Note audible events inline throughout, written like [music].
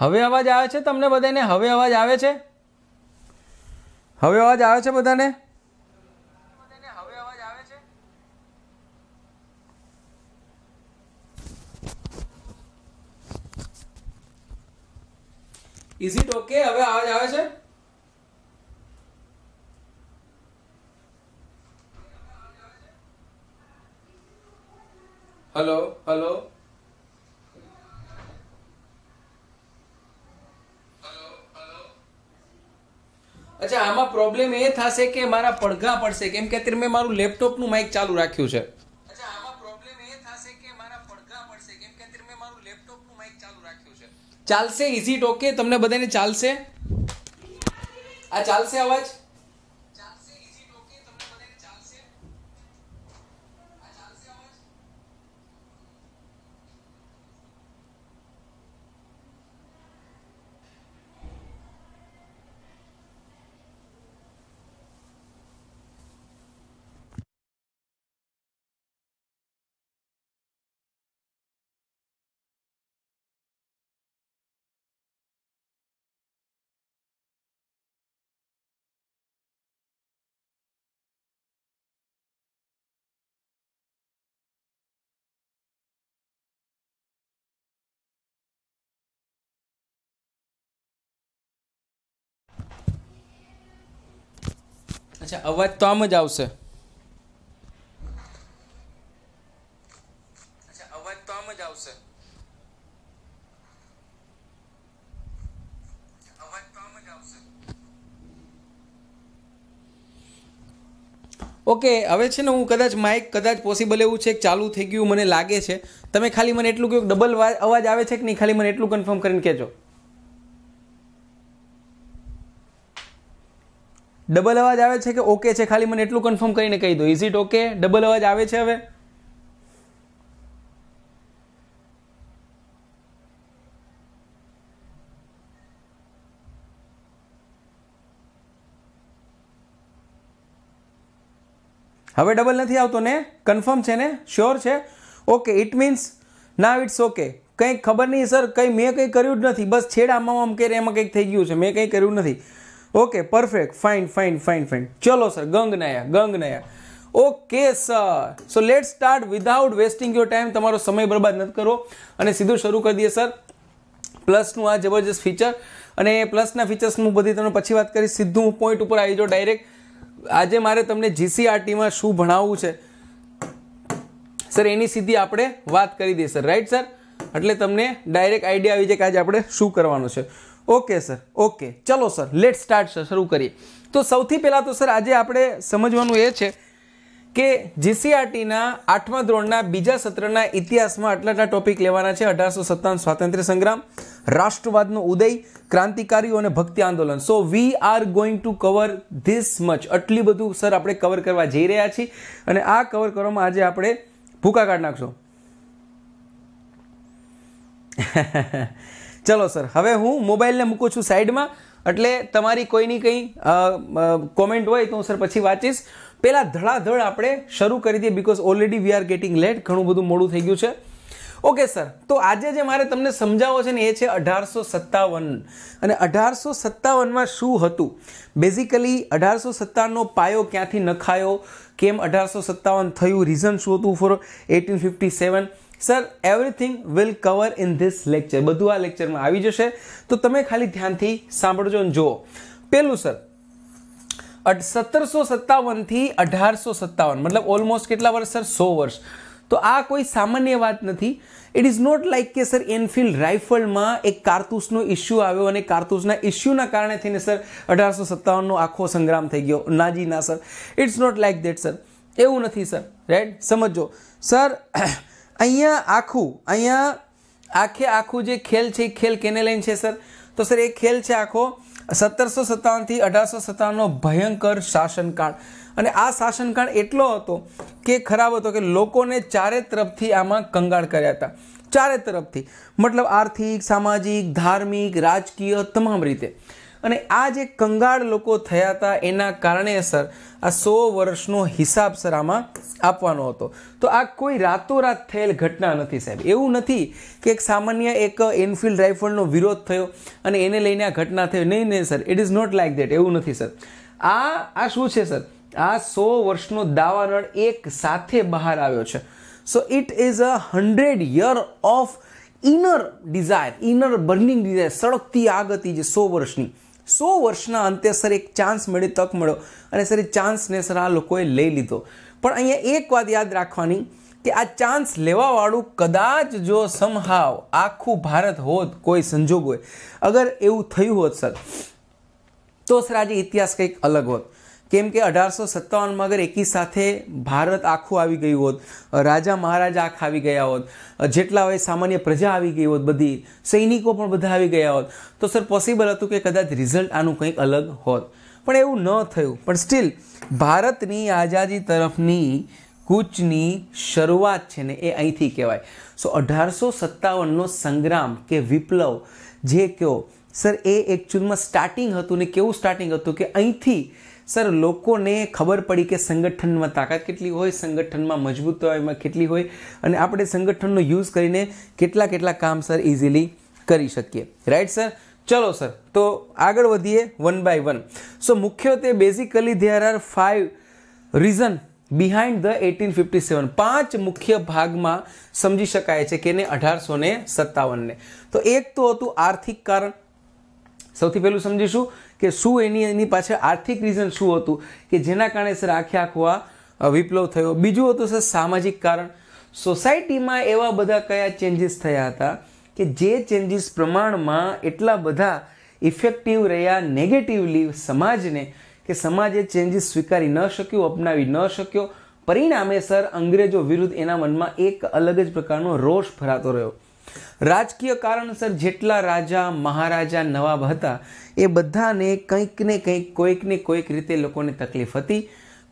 હવે અવાજ આવે છે તમને બધાને હવે અવાજ આવે છે હવે અવાજ આવે છે બધાને ઇઝ ઇટ ઓકે હવે અવાજ આવે છે હલો હલો અચ્છા આમાં પ્રોબ્લેમ એ થશે કે મારા પડઘા પડશે કેમ કે અત્યારે મેં મારું લેપટોપ લેપટોપનું માઇક ચાલુ રાખ્યું છે ચાલશે ઇઝ ઇટ ઓકે તમને બધાને ચાલશે આ ચાલશે અવાજ અચ્છા અવાજ તો આમ જ આવશે અચ્છા અવાજ તો આમ જ આવશે ઓકે હવે છે ને હું કદાચ માઇક કદાચ પોસિબલ એવું છે કે ચાલુ થઈ ગયું મને લાગે છે તમે ખાલી મને એટલું કહ્યું ડબલ અવાજ આવે છે કે નહીં ખાલી મને એટલું કન્ફર્મ કરીને કહેજો ડબલ અવાજ આવે છે કે ઓકે છે ખાલી મને એટલું કન્ફર્મ કરીને કહી દો ઇઝ ઇટ ઓકે ડબલ અવાજ આવે છે હવે હવે ડબલ નથી આવતો ને કન્ફર્મ છે ને શ્યોર છે ઓકે ઇટ મીન્સ ના ઇટ્સ ઓકે કંઈક ખબર નહીં સર કંઈ મેં કંઈ કર્યું જ નથી બસ છેડામાં આમ કે એમાં કંઈક થઈ ગયું છે મેં કંઈ કર્યું નથી okay perfect fine fine fine fine ચલો સર ગંગ નયા ગંગ ગંગનાયા okay sir so let start without wasting your time તમારો સમય બરબાદ નથી કરો અને સીધું શરૂ કરી દઈએ સર પ્લસનું આ જબરજસ્ત ફીચર અને પ્લસના ફીચર્સનું બધી તમને પછી વાત કરીશ સીધું હું પોઈન્ટ ઉપર આવી જાઉં ડાયરેક્ટ આજે મારે તમને જીસીઆરટીમાં શું ભણાવવું છે સર એની સીધી આપણે વાત કરી દઈએ સર રાઈટ સર એટલે તમને ડાયરેક્ટ આઈડિયા આવી જાય કે આજે આપણે શું કરવાનું છે ઓકે સર ઓકે ચલો સર લેટ સ્ટાર્ટ સર શરૂ કરીએ તો સૌથી પહેલાં તો સર આજે આપણે સમજવાનું એ છે કે જીસીઆરટીના આઠમા ધોરણના બીજા સત્રના ઇતિહાસમાં આટલા આટલા ટોપિક લેવાના છે અઢારસો સત્તાવન સ્વાતંત્ર્ય સંગ્રામ રાષ્ટ્રવાદનો ઉદય ક્રાંતિકારીઓ અને ભક્તિ આંદોલન so we are going to cover this much આટલી બધું સર આપણે કવર કરવા જઈ રહ્યા છીએ અને આ કવર કરવામાં આજે આપણે ભૂકા કાઢ નાખશો [laughs] ચલો સર હવે હું મોબાઈલને મૂકું છું સાઈડમાં એટલે તમારી કોઈની કંઈ કોમેન્ટ હોય તો હું સર પછી વાંચીશ પહેલાં ધડાધડ આપણે શરૂ કરી દઈએ because already we are getting late ઘણું બધું મોડું થઈ ગયું છે ઓકે સર તો આજે જે મારે તમને સમજાવવો છે ને એ છે અઢારસો સત્તાવન અને અઢારસો સત્તાવનમાં શું હતું બેઝિકલી અઢારસો સત્તાવનનો પાયો ક્યાંથી નખાયો કેમ અઢારસો સત્તાવન થયું રીઝન શું હતું for eighteen fifty seven sir everything will cover in this lecture બધું આ લેક્ચરમાં આવી જશે તો તમે ખાલી ધ્યાનથી સાંભળજો અને જુઓ પહેલું સર સત્તરસો સત્તાવનથી અઢારસો સત્તાવન મતલબ ઓલમોસ્ટ કેટલા વર્ષ સર સો વર્ષ તો આ કોઈ સામાન્ય વાત નથી ઇટ ઇઝ નોટ લાઇક કે સર એનફિલ્ડ રાઇફલમાં એક કારતૂસનો ઇશ્યુ આવ્યો અને કારતૂસના ઇશ્યુના કારણે થઈને સર અઢારસો સત્તાવનનો આખો સંગ્રામ થઈ ગયો નાજી ના sir it's not like that sir એવું નથી સર રાઈટ સમજો સર અહીંયા આખું અહીંયા આખે આખું જે ખેલ છે એ ખેલ કેને લઈને છે સર તો સર એ ખેલ છે આખો સત્તરસો સત્તાવનથી અઢારસો સત્તાવનનો ભયંકર શાસનકાળ અને આ શાસનકાળ એટલો હતો કે ખરાબ હતો કે લોકોને ચારે તરફથી આમાં કંગાળ કર્યા હતા ચારે તરફથી મતલબ આર્થિક સામાજિક ધાર્મિક રાજકીય તમામ રીતે અને આ જે કંગાળ લોકો થયા હતા એના કારણે સર આ સો વર્ષનો હિસાબ સર આમાં આપવાનો હતો તો આ કોઈ રાતોરાત થયેલ ઘટના નથી સાહેબ એવું નથી કે એક સામાન્ય એક એનફિલ્ડ રાઇફલનો વિરોધ થયો અને એને લઈને આ ઘટના થઈ નહીં નહીં sir it is not like that એવું નથી સર આ આ શું છે સર આ સો વર્ષનો દાવાનળ એક સાથે બહાર આવ્યો છે so it is a hundred year of inner desire inner burning desire સળગતી આગ હતી જે સો વર્ષની સો વર્ષના અંતે સર એક ચાન્સ મળ્યો તક મળ્યો અને સર એ ચાન્સને સર આ લોકોએ લઈ લીધો પણ અહીંયા એક વાત યાદ રાખવાની કે આ ચાન્સ લેવાવાળું કદાચ જો સમહાવ આખું ભારત હોત કોઈ સંજોગ હોય અગર એવું થયું હોત સર તો સર આજે ઇતિહાસ કંઈક અલગ હોત કેમ કે અઢારસો સત્તાવનમાં અગર એકી સાથે ભારત આખું આવી ગયું હોત રાજા મહારાજા આખા આવી ગયા હોત જેટલા હોય સામાન્ય પ્રજા આવી ગઈ હોત બધી સૈનિકો પણ બધા આવી ગયા હોત તો સર પોસિબલ હતું કે કદાચ રિઝલ્ટ આનું કંઈક અલગ હોત પણ એવું ન થયું પણ સ્ટીલ ભારતની આઝાદી તરફની કૂચની શરૂઆત છે ને એ અહીંથી કહેવાય સો અઢારસો સત્તાવનનો સંગ્રામ કે વિપ્લવ જે કહો સર એ એકચ્યુઅલમાં સ્ટાર્ટિંગ હતું ને કેવું સ્ટાર્ટિંગ હતું કે અહીંથી સર લોકોને ખબર પડી કે સંગઠનમાં તાકાત કેટલી હોય સંગઠનમાં મજબૂતાઈમાં કેટલી હોય અને આપણે સંગઠનનો યુઝ કરીને કેટલા કેટલા કામ સર ઇઝીલી કરી શકીએ રાઈટ સર ચલો સર તો આગળ વધીએ વન બાય વન સો મુખ્યત્વે basically there are five reason behind the eighteen fifty seven પાંચ મુખ્ય ભાગમાં સમજી શકાય છે કે એને અઢારસો ને સત્તાવનને તો એક તો હતું આર્થિક કારણ સૌથી પહેલું સમજીશું કે શું એની એની પાછળ આર્થિક રીઝન શું હતું કે જેના કારણે સર આખે આખો આ વિપ્લવ થયો બીજું હતું સર સામાજિક કારણ સોસાયટીમાં એવા બધા કયા ચેન્જીસ થયા હતા કે જે ચેન્જીસ પ્રમાણમાં એટલા બધા ઇફેક્ટિવ રહ્યા નેગેટિવલી સમાજને કે સમાજે ચેન્જીસ સ્વીકારી ન શક્યો અપનાવી ન શક્યો પરિણામે સર અંગ્રેજો વિરુદ્ધ એના મનમાં એક અલગ જ પ્રકારનો રોષ ભરાતો રહ્યો રાજકીય કારણસર જેટલા રાજા મહારાજા નવાબ હતા એ બધાને કંઈક ને કંઈક કોઈક ને કોઈક રીતે લોકોને તકલીફ હતી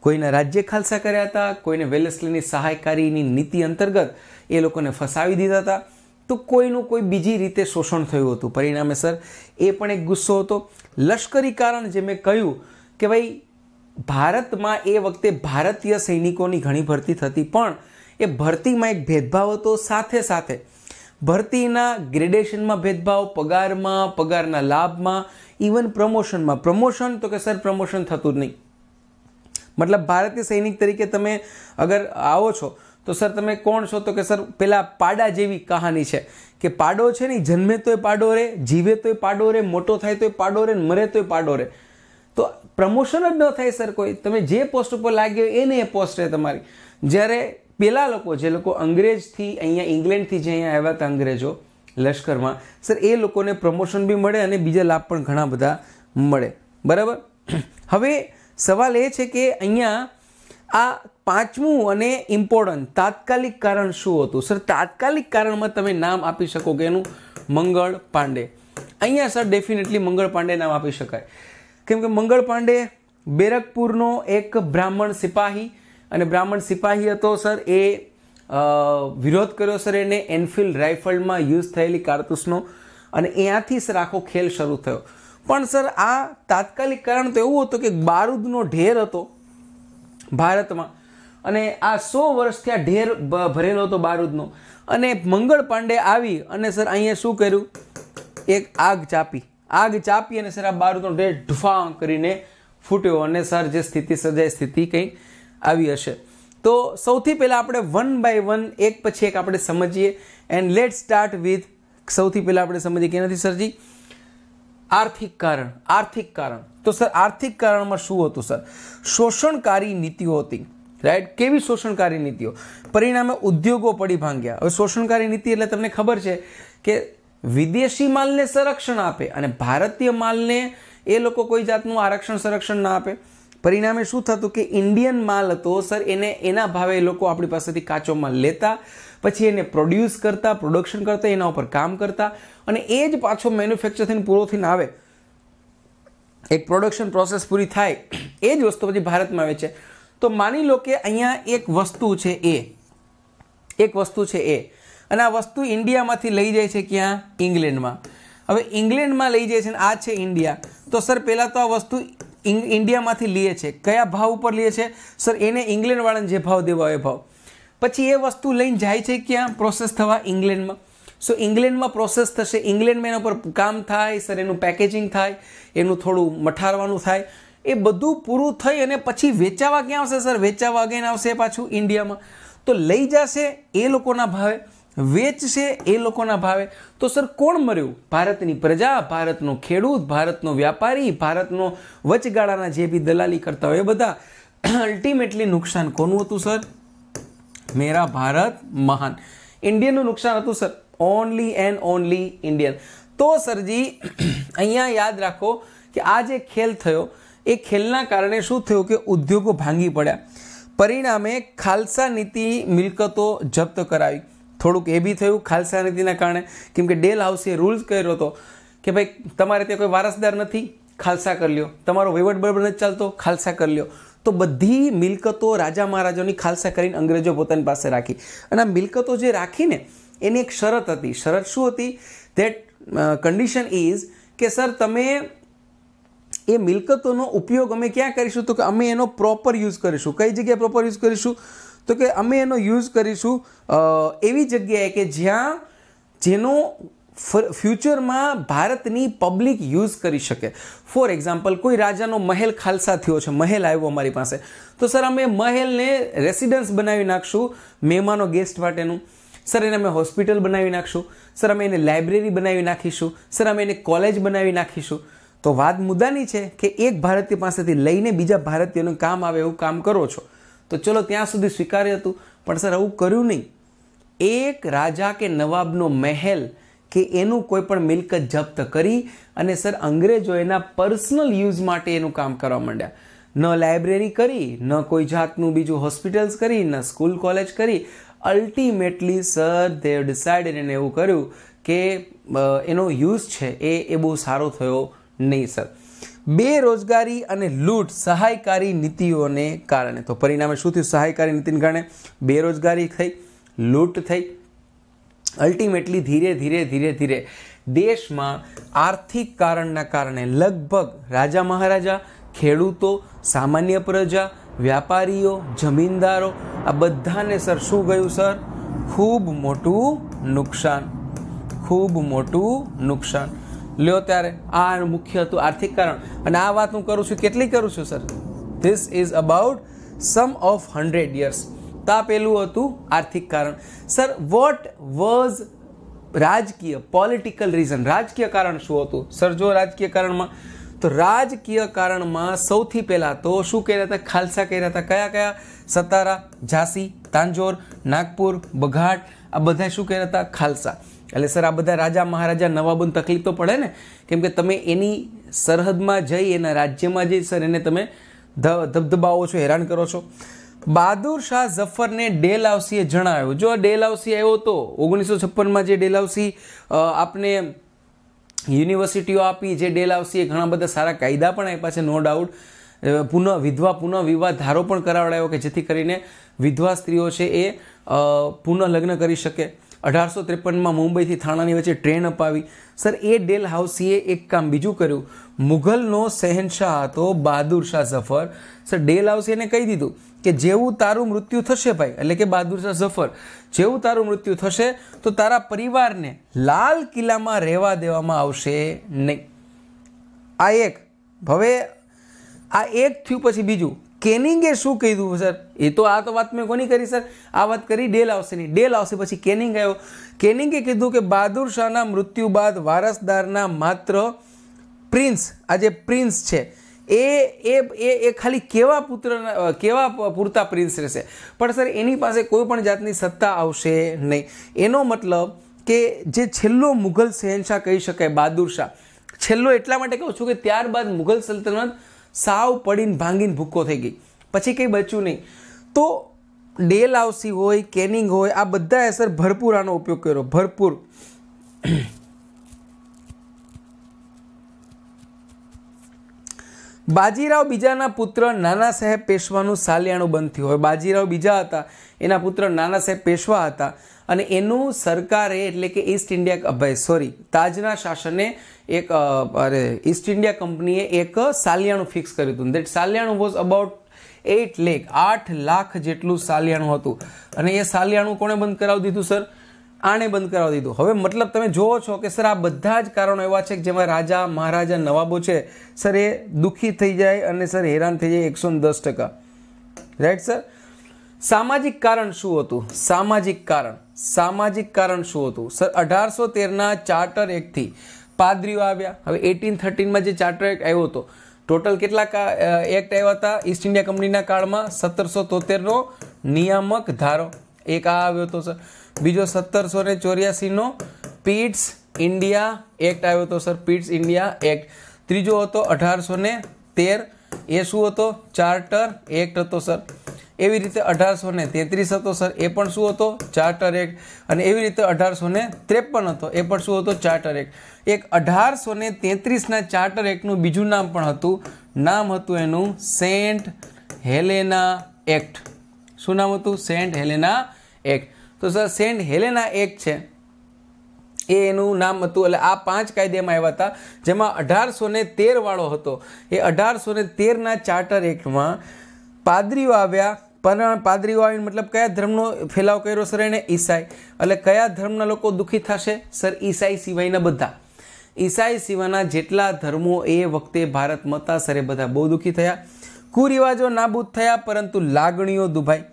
કોઈના રાજ્ય ખાલસા કર્યા હતા કોઈને વેલેસ્લીની સહાયકારીની નીતિ અંતર્ગત એ લોકોને ફસાવી દીધા હતા તો કોઈનું કોઈ બીજી રીતે શોષણ થયું હતું પરિણામે સર એ પણ એક ગુસ્સો હતો લશ્કરી કારણ જે મેં કહ્યું કે ભાઈ ભારતમાં એ વખતે ભારતીય સૈનિકોની ઘણી ભરતી થતી પણ એ ભરતીમાં એક ભેદભાવ હતો સાથે સાથે ભરતીના ગ્રેડેશનમાં ભેદભાવ પગારમાં પગારના લાભમાં ઇવન પ્રમોશનમાં પ્રમોશન તો કે સર પ્રમોશન થતું જ નહીં મતલબ ભારતીય સૈનિક તરીકે તમે અગર આવો છો તો સર તમે કોણ છો તો કે સર પેલા પાડા જેવી કહાની છે કે પાડો છે ને જન્મે તોય પાડો રે જીવે તોય પાડો રે મોટો થાય તોય પાડો રે મરે તોય પાડો રે તો પ્રમોશન જ ન થાય સર કોઈ તમે જે પોસ્ટ ઉપર લાગ્યો એને એ પોસ્ટ રહે તમારી જ્યારે પેલા લોકો જે લોકો અંગ્રેજથી અહીંયા ઇંગ્લેન્ડથી જે અહીંયા આવ્યા હતા અંગ્રેજો લશ્કરમાં સર એ લોકોને પ્રમોશન બી મળે અને બીજા લાભ પણ ઘણા બધા મળે બરાબર હવે સવાલ એ છે કે અહીંયા આ પાંચમું અને ઇમ્પોર્ટન્ટ તાત્કાલિક કારણ શું હતું સર તાત્કાલિક કારણમાં તમે નામ આપી શકો કે એનું મંગળ પાંડે અહીંયા સર ડેફિનેટલી મંગળ પાંડે નામ આપી શકાય કેમ કે મંગળ પાંડે બેરકપુરનો એક બ્રાહ્મણ સિપાહી અને બ્રાહ્મણ સિપાહી હતો સર એ વિરોધ કર્યો સર એને એનફિલ્ડ રાઇફલમાં યુઝ થયેલી કારતૂસનો અને ત્યાંથી સર આખો ખેલ શરૂ થયો પણ સર આ તાત્કાલિક કારણ તો એવું હતું કે બારૂદનો ઢેર હતો ભારતમાં અને આ સો વર્ષથી આ ઢેર ભરેલો હતો બારૂદનો અને મંગળ પાંડે આવી અને સર અહીંયા શું કર્યું એક આગ ચાપી આગ ચાપી અને સર આ બારૂદનો ઢેર ઢુફાં કરીને ફૂટ્યો અને સર જે સ્થિતિ સર્જાય સ્થિતિ કંઈ આવી હશે તો સૌથી પહેલાં આપણે વન બાય વન એક પછી એક આપણે સમજીએ એન્ડ લેટ સ્ટાર્ટ વિથ સૌથી પહેલાં આપણે સમજીએ કે નથી સરજી આર્થિક કારણ આર્થિક કારણ તો સર આર્થિક કારણમાં શું હતું સર શોષણકારી નીતિઓ હતી રાઈટ કેવી શોષણકારી નીતિઓ પરિણામે ઉદ્યોગો પડી ભાંગ્યા હવે શોષણકારી નીતિ એટલે તમને ખબર છે કે વિદેશી માલને સંરક્ષણ આપે અને ભારતીય માલને એ લોકો કોઈ જાતનું આરક્ષણ સંરક્ષણ ના આપે પરિણામે શું થતું કે ઇન્ડિયન માલ હતો સર એને એના ભાવે લોકો આપણી પાસેથી કાચો માલ લેતા પછી એને પ્રોડ્યુસ કરતા પ્રોડક્શન કરતા એના ઉપર કામ કરતા અને એ જ પાછો મેન્યુફેક્ચર થઈને પૂરો થઈને આવે એક પ્રોડક્શન પ્રોસેસ પૂરી થાય એ જ વસ્તુ પછી ભારતમાં આવે છે તો માની લો કે અહીંયા એક વસ્તુ છે એ એક વસ્તુ છે એ અને આ વસ્તુ ઇન્ડિયામાંથી લઈ જાય છે ક્યાં ઇંગ્લેન્ડમાં હવે ઇંગ્લેન્ડમાં લઈ જાય છે આ છે ઇન્ડિયા તો સર પહેલાં તો આ વસ્તુ ઇન્ડિયામાંથી લીએ છે કયા ભાવ ઉપર લઈએ છે સર એને ઇંગ્લેન્ડવાળાને જે ભાવ દેવા હોય ભાવ પછી એ વસ્તુ લઈને જાય છે ક્યાં પ્રોસેસ થવા ઇંગ્લેન્ડમાં સો ઇંગ્લેન્ડમાં પ્રોસેસ થશે ઇંગ્લેન્ડમાં એના પર કામ થાય સર એનું પેકેજિંગ થાય એનું થોડું મઠારવાનું થાય એ બધું પૂરું થઈ અને પછી વેચાવા ક્યાં આવશે સર વેચાવા અગેન આવશે પાછું ઇન્ડિયામાં તો લઈ જશે એ લોકોના ભાવે વેચશે એ લોકોના ભાવે તો સર કોણ મર્યું ભારતની પ્રજા ભારતનો ખેડૂત ભારતનો વ્યાપારી ભારતનો વચગાળાના જે બી દલાલી કરતા હોય એ બધા અલ્ટિમેટલી નુકસાન કોનું હતું સર મેરા ભારત મહાન ઇન્ડિયનનું નુકસાન હતું sir only and only Indian તો સરજી અહીંયા યાદ રાખો કે આ જે ખેલ થયો એ ખેલના કારણે શું થયું કે ઉદ્યોગો ભાંગી પડ્યા પરિણામે ખાલસા નીતિ મિલકતો જપ્ત કરાવી થોડુંક એ બી થયું ખાલસા નીતિના કારણે કેમ કે ડેલ હાઉસે રૂલ્સ કર્યો હતો કે ભાઈ તમારે ત્યાં કોઈ વારસદાર નથી ખાલસા કરી લ્યો તમારો વહીવટ બરાબર નથી ચાલતો ખાલસા કરી લ્યો તો બધી મિલકતો રાજા મહારાજાની ખાલસા કરીને અંગ્રેજો પોતાની પાસે રાખી અને આ મિલકતો જે રાખીને એની એક શરત હતી શરત શું હતી ધેટ કન્ડિશન ઇઝ કે સર તમે એ મિલકતોનો ઉપયોગ અમે ક્યાં કરીશું તો કે અમે એનો પ્રોપર યુઝ કરીશું કઈ જગ્યાએ પ્રોપર યુઝ કરીશું તો કે અમે એનો યુઝ કરીશું એવી જગ્યાએ કે જ્યાં જેનો ફ્યુચરમાં ભારતની પબ્લિક યુઝ કરી શકે ફોર એક્ઝામ્પલ કોઈ રાજાનો મહેલ ખાલસા થયો છે મહેલ આવ્યો અમારી પાસે તો સર અમે મહેલને રેસિડન્સ બનાવી નાખશું મહેમાનો ગેસ્ટ માટેનું સર એને અમે હોસ્પિટલ બનાવી નાખશું સર અમે એને લાઇબ્રેરી બનાવી નાખીશું સર અમે એને કોલેજ બનાવી નાખીશું તો વાત મુદ્દાની છે કે એક ભારતીય પાસેથી લઈને બીજા ભારતીયનું કામ આવે એવું કામ કરો છો તો ચલો ત્યાં સુધી સ્વીકાર્ય હતું પણ સર આવું કર્યું નહીં એક રાજા કે નવાબનો મહેલ કે એનું કોઈ પણ મિલકત જપ્ત કરી અને સર અંગ્રેજો એના પર્સનલ યુઝ માટે એનું કામ કરવા માંડ્યા ન લાઇબ્રેરી કરી ન કોઈ જાતનું બીજું હોસ્પિટલ્સ કરી ન સ્કૂલ કોલેજ કરી અલ્ટિમેટલી સર દે ડિસાઇડ એને એવું કર્યું કે એનો યુઝ છે એ એ બહુ સારો થયો નહીં સર બેરોજગારી અને લૂંટ સહાયકારી નીતિઓને કારણે તો પરિણામે શું થયું સહાયકારી નીતિને કારણે બેરોજગારી થઈ લૂંટ થઈ અલ્ટિમેટલી ધીરે ધીરે ધીરે ધીરે દેશમાં આર્થિક કારણના કારણે લગભગ રાજા મહારાજા ખેડૂતો સામાન્ય પ્રજા વ્યાપારીઓ જમીનદારો આ બધાને સર શું ગયું સર ખૂબ મોટું નુકસાન ખૂબ મોટું નુકસાન લ્યો ત્યારે આ મુખ્ય હતું આર્થિક કારણ અને આ વાત હું કરું છું કેટલી કરું છું sir this is about some of hundred years તા પેલું હતું આર્થિક કારણ સર વોટ વોઝ રાજકીય પોલિટિકલ રીઝન રાજકીય કારણ શું હતું સર જો રાજકીય કારણમાં તો રાજકીય કારણમાં સૌથી પહેલાં તો શું કહી રહ્યા હતા ખાલસા કહી રહ્યા હતા કયા કયા સતારા ઝાંસી તાંજોર નાગપુર બઘાટ આ બધા શું કહી રહ્યા હતા ખાલસા એટલે સર આ બધા રાજા મહારાજા નવાબોને તકલીફ તો પડે ને કેમ કે તમે એની સરહદમાં જઈ એના રાજ્યમાં જઈ સર એને તમે ધબધબાવો છો હેરાન કરો છો બહાદુર શાહ ઝફરને ડેલાવસીએ જણાવ્યું જો ડેલાવસી આવ્યો તો ઓગણીસો છપ્પનમાં જે ડેલાવસી આપને યુનિવર્સિટીઓ આપી જે ડેલાવસીએ ઘણા બધા સારા કાયદા પણ આપ્યા છે નો ડાઉટ પુનઃ વિધવા પુનઃ વિવાહ ધારો પણ કરાવડાયો કે જેથી કરીને વિધવા સ્ત્રીઓ છે એ પુનઃ લગ્ન કરી શકે અઢારસો ત્રેપનમાં મુંબઈથી થાણાની વચ્ચે ટ્રેન અપાવી સર એ ડેલ હાઉસીએ એક કામ બીજું કર્યું મુઘલનો શહેનશાહ હતો બહાદુર શાહ ઝફર સર ડેલ હાઉસીને કહી દીધું કે જેવું તારું મૃત્યુ થશે ભાઈ એટલે કે બહાદુર શાહ ઝફર જેવું તારું મૃત્યુ થશે તો તારા પરિવારને લાલ કિલ્લામાં રહેવા દેવામાં આવશે નહીં આ એક હવે આ એક થયું પછી બીજું કેનિંગે શું કીધું સર એ તો આ તો વાત મેં કોની કરી સર આ વાત કરી ડેલ આવશેની ડેલ આવશે પછી કેનિંગ આવ્યો કેનિંગે કીધું કે બહાદુર શાહના મૃત્યુ બાદ વારસદારના માત્ર પ્રિન્સ આ જે પ્રિન્સ છે એ એ એ એ ખાલી કેવા પુત્રના કેવા પૂરતા પ્રિન્સ રહેશે પણ સર એની પાસે કોઈ પણ જાતની સત્તા આવશે નહીં એનો મતલબ કે જે છેલ્લો મુઘલ શહેનશાહ કહી શકાય બહાદુર શાહ છેલ્લો એટલા માટે કહું છું કે ત્યારબાદ મુઘલ સલ્તનત સાવ પડીને ભાંગીને ભૂક્કો થઈ ગઈ પછી કંઈ બચ્યું નહીં તો ડેલ આવસી હોય કેનિંગ હોય આ બધા એસર ભરપૂર આનો ઉપયોગ કર્યો ભરપૂર બાજીરાવ બીજાના પુત્ર નાના સાહેબ પેશવાનું સાલિયાણું બંધ થયું હોય બાજીરાવ બીજા હતા એના પુત્ર નાના સાહેબ પેશવા હતા અને એનું સરકારે એટલે કે ઈસ્ટ ઇન્ડિયા ભાઈ સોરી તાજના શાસને એક અરે ઈસ્ટ ઇન્ડિયા કંપનીએ એક સાલિયાણું ફિક્સ કર્યું હતું દેટ સાલિયાણું વોઝ અબાઉટ એટ લેખ આઠ લાખ જેટલું સાલિયાણું હતું અને એ સાલિયાણું કોણે બંધ કરાવી દીધું સર આણે બંધ કરાવી દીધું હવે મતલબ તમે જુઓ છો કે સર આ બધા જ કારણો એવા છે કે જેમાં રાજા મહારાજા નવાબો છે સર એ દુઃખી થઈ જાય અને સર હેરાન થઈ જાય એકસો ને દસ ટકા રાઈટ સર સામાજિક કારણ શું હતું સામાજિક કારણ સામાજિક કારણ શું હતું સર અઢારસો તેરના ચાર્ટર એક્ટથી પાદરીઓ આવ્યા હવે એટીન થર્ટીનમાં જે ચાર્ટર એક્ટ આવ્યો હતો ટોટલ કેટલા એક્ટ આવ્યા હતા ઈસ્ટ ઇન્ડિયા કંપનીના કાળમાં સત્તરસો તોતેરનો નિયામક ધારો એક આ આવ્યો હતો સર બીજો સત્તરસો ને ચોર્યાસીનો પીટ્સ ઇન્ડિયા એક્ટ આવ્યો હતો સર પીટ્સ ઇન્ડિયા એક્ટ ત્રીજો હતો અઢારસો ને તેર એ શું હતો ચાર્ટર એક્ટ હતો સર એવી રીતે અઢારસો ને તેત્રીસ હતો સર એ પણ શું હતો ચાર્ટર એક અને એવી રીતે અઢારસો ને ત્રેપન હતો એ પણ શું હતો ચાર્ટર એક એક અઢારસો ને તેત્રીસના ચાર્ટર એકનું બીજું નામ પણ હતું નામ હતું એનું સેન્ટ હેલેના એક્ટ શું નામ હતું સેન્ટ હેલેના એક્ટ તો સર સેન્ટ હેલેના એક્ટ છે એ એનું નામ હતું એટલે આ પાંચ કાયદેમાં આવ્યા હતા જેમાં અઢારસો ને તેરવાળો હતો એ અઢારસો ને તેરના ચાર્ટર એક્ટમાં પાદરીઓ આવ્યા પણ પાદરીઓ આવીને મતલબ કયા ધર્મનો ફેલાવ કર્યો સર એને ઈસાઈ એટલે કયા ધર્મના લોકો દુઃખી થશે સર ઈસાઈ સિવાયના બધા ઈસાઈ સિવાયના જેટલા ધર્મો એ વખતે ભારતમાં હતા સર એ બધા બહુ દુઃખી થયા કુરિવાજો નાબૂદ થયા પરંતુ લાગણીઓ દુભાઈ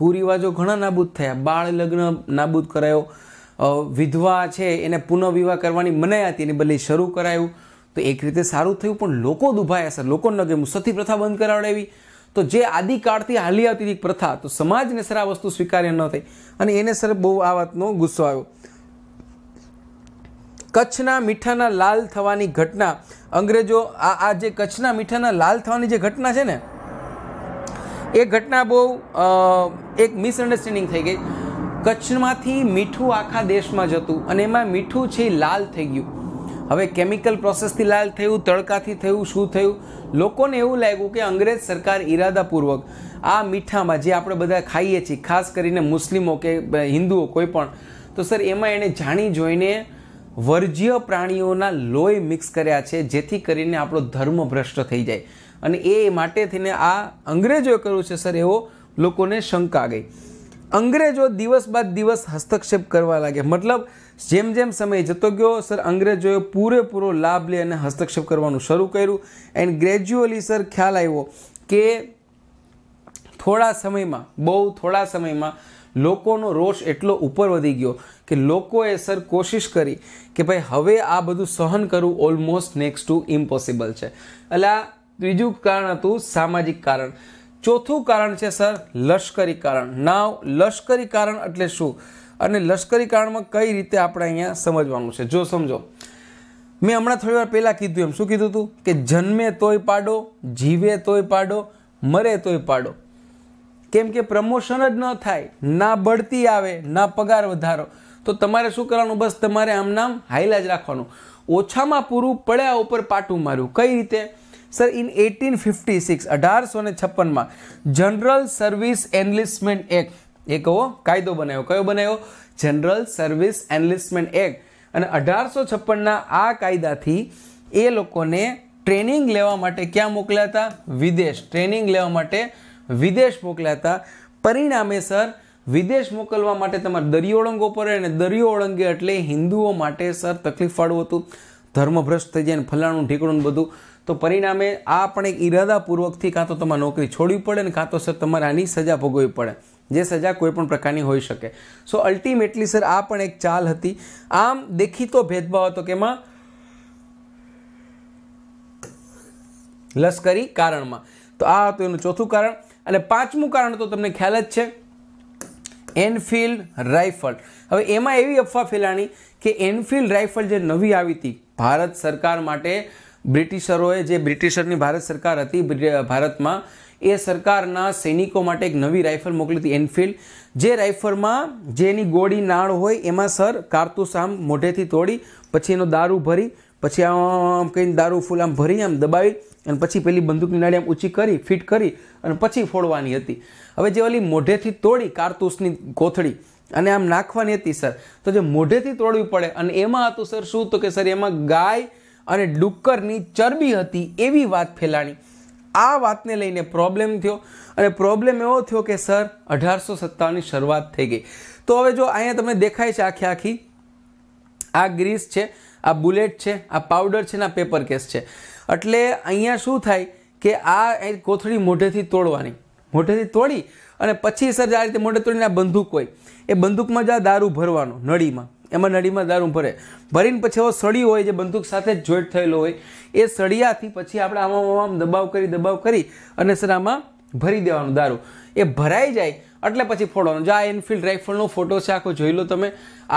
કુરિવાજો ઘણા નાબૂદ થયા બાળ લગ્ન નાબૂદ કરાયો વિધવા છે એને પુનઃવિવાહ કરવાની મનાઈ હતી એની બદલે શરૂ કરાયું તો એક રીતે સારું થયું પણ લોકો દુભાયા સર લોકો ગમ્યું સતી પ્રથા બંધ કરાવડાવી તો જે આદિકાળથી હાલી આવતી હતી પ્રથા તો સમાજને સર આ વસ્તુ સ્વીકાર્ય ન થઈ અને એને સર બહુ આ વાતનો ગુસ્સો આવ્યો કચ્છના મીઠાના લાલ થવાની ઘટના અંગ્રેજો આ આ જે કચ્છના મીઠાના લાલ થવાની જે ઘટના છે ને એ ઘટના બહુ એક મિસઅન્ડરસ્ટેન્ડિંગ થઈ ગઈ કચ્છમાંથી મીઠું આખા દેશમાં જતું અને એમાં મીઠું છે લાલ થઈ ગયું હવે કેમિકલ પ્રોસેસથી લાલ થયું તડકાથી થયું શું થયું લોકોને એવું લાગ્યું કે અંગ્રેજ સરકાર ઈરાદાપૂર્વક આ મીઠામાં જે આપણે બધા ખાઈએ છીએ ખાસ કરીને મુસ્લિમો કે હિન્દુઓ કોઈ પણ તો સર એમાં એણે જાણી જોઈને વર્જ્ય પ્રાણીઓના લોહી મિક્સ કર્યા છે જેથી કરીને આપણો ધર્મ ભ્રષ્ટ થઈ જાય અને એ માટે થઈને આ અંગ્રેજોએ કર્યું છે સર એવો લોકોને શંકા ગઈ અંગ્રેજો દિવસ બાદ દિવસ હસ્તક્ષેપ કરવા લાગ્યા મતલબ જેમ જેમ સમય જતો ગયો સર અંગ્રેજોએ પૂરેપૂરો લાભ લઈ અને હસ્તક્ષેપ કરવાનું શરૂ કર્યું એન્ડ ગ્રેજ્યુઅલી સર ખ્યાલ આવ્યો કે થોડા સમયમાં બહુ થોડા સમયમાં લોકોનો રોષ એટલો ઉપર વધી ગયો કે લોકોએ સર કોશિશ કરી કે ભાઈ હવે આ બધું સહન કરવું ઓલમોસ્ટ નેક્સ્ટ ટુ ઇમ્પોસિબલ છે એટલે આ ત્રીજું કારણ હતું સામાજિક કારણ ચોથું કારણ છે સર લશ્કરી કારણ નાવ લશ્કરી કારણ એટલે શું અને લશ્કરી કારણમાં કઈ રીતે આપણે અહીંયા સમજવાનું છે જો સમજો મેં હમણાં થોડી વાર પહેલાં કીધું એમ શું કીધું હતું કે જન્મે તોય પાડો જીવે તોય પાડો મરે તોય પાડો કેમ કે પ્રમોશન જ ન થાય ના બઢતી આવે ના પગાર વધારો તો તમારે શું કરવાનું બસ તમારે આમ નામ હાઈલા જ રાખવાનું ઓછામાં પૂરું પડ્યા ઉપર પાટું માર્યું કઈ રીતે sir in eighteen fifty six અઢારસો ને છપ્પનમાં જનરલ સર્વિસ એનલિસ્ટમેન્ટ એક્ટ એ કહો કાયદો બનાવ્યો કયો બનાવ્યો જનરલ સર્વિસ એનલિસ્ટમેન્ટ એક્ટ અને અઢારસો છપ્પનના આ કાયદાથી એ લોકોને ટ્રેનિંગ લેવા માટે ક્યાં મોકલ્યા હતા વિદેશ ટ્રેનિંગ લેવા માટે વિદેશ મોકલ્યા હતા પરિણામે સર વિદેશ મોકલવા માટે તમારે દરિયો ઓળંગવો પડે અને દરિયો ઓળંગે એટલે હિન્દુઓ માટે સર તકલીફ પાડવું હતું ધર્મભ્રષ્ટ થઈ જાય ને ફલાણું ઢીકણું બધું તો પરિણામે આ પણ એક ઇરાદાપૂર્વકથી કાં તો તમારે નોકરી છોડવી પડે ને કાં તો સર તમારે આની સજા ભોગવવી પડે જે સજા કોઈ પણ પ્રકારની હોઈ શકે સો અલ્ટિમેટલી સર આ પણ એક ચાલ હતી આમ દેખીતો ભેદભાવ હતો કે એમાં લશ્કરી કારણમાં તો આ હતું એનું ચોથું કારણ અને પાંચમું કારણ તો તમને ખ્યાલ જ છે એનફિલ્ડ રાઇફલ હવે એમાં એવી અફવા ફેલાણી કે એનફિલ્ડ રાઇફલ જે નવી આવી હતી ભારત સરકાર માટે બ્રિટિશરોએ જે બ્રિટિશરની ભારત સરકાર હતી ભારતમાં એ સરકારના સૈનિકો માટે એક નવી રાઇફલ મોકલી હતી એનફિલ્ડ જે રાઇફલમાં જેની ગોળી નાળ હોય એમાં સર કારતુસ આમ મોઢેથી તોડી પછી એનો દારૂ ભરી પછી આમ કંઈ દારૂ ફૂલ આમ ભરી આમ દબાવી અને પછી પેલી બંદૂકની નાળી આમ ઊંચી કરી ફિટ કરી અને પછી ફોડવાની હતી હવે જે ઓલી મોઢેથી તોડી કારતુસની કોથળી અને આમ નાખવાની હતી સર તો જે મોઢેથી તોડવી પડે અને એમાં હતું સર શું તો કે સર એમાં ગાય અને ડુક્કરની ચરબી હતી એવી વાત ફેલાણી આ વાતને લઈને પ્રોબ્લેમ થયો અને પ્રોબ્લેમ એવો થયો કે સર અઢારસો સત્તાવનની શરૂઆત થઈ ગઈ તો હવે જો અહીંયા તમને દેખાય છે આખી આખી આ ગ્રીસ છે આ બુલેટ છે આ પાવડર છે ને આ પેપર કેસ છે એટલે અહીંયા શું થાય કે આ કોથળી મોઢેથી તોડવાની મોઢેથી તોડી અને પછી સર આ રીતે મોઢે તોડીને આ બંદૂક હોય એ બંદૂકમાં જ આ દારૂ ભરવાનો નળીમાં એમાં નળીમાં દારૂ ભરે ભરીને પછી એવો સળી હોય જે બંદૂક સાથે જ જોઈટ થયેલો હોય એ સળિયાથી પછી આપણે આમાં આમ દબાવ કરી દબાવ કરી અને સર આમાં ભરી દેવાનું દારૂ એ ભરાઈ જાય એટલે પછી ફોડવાનું જો આ એનફિલ્ડ રાઇફલનો ફોટો છે આખો જોઈ લો તમે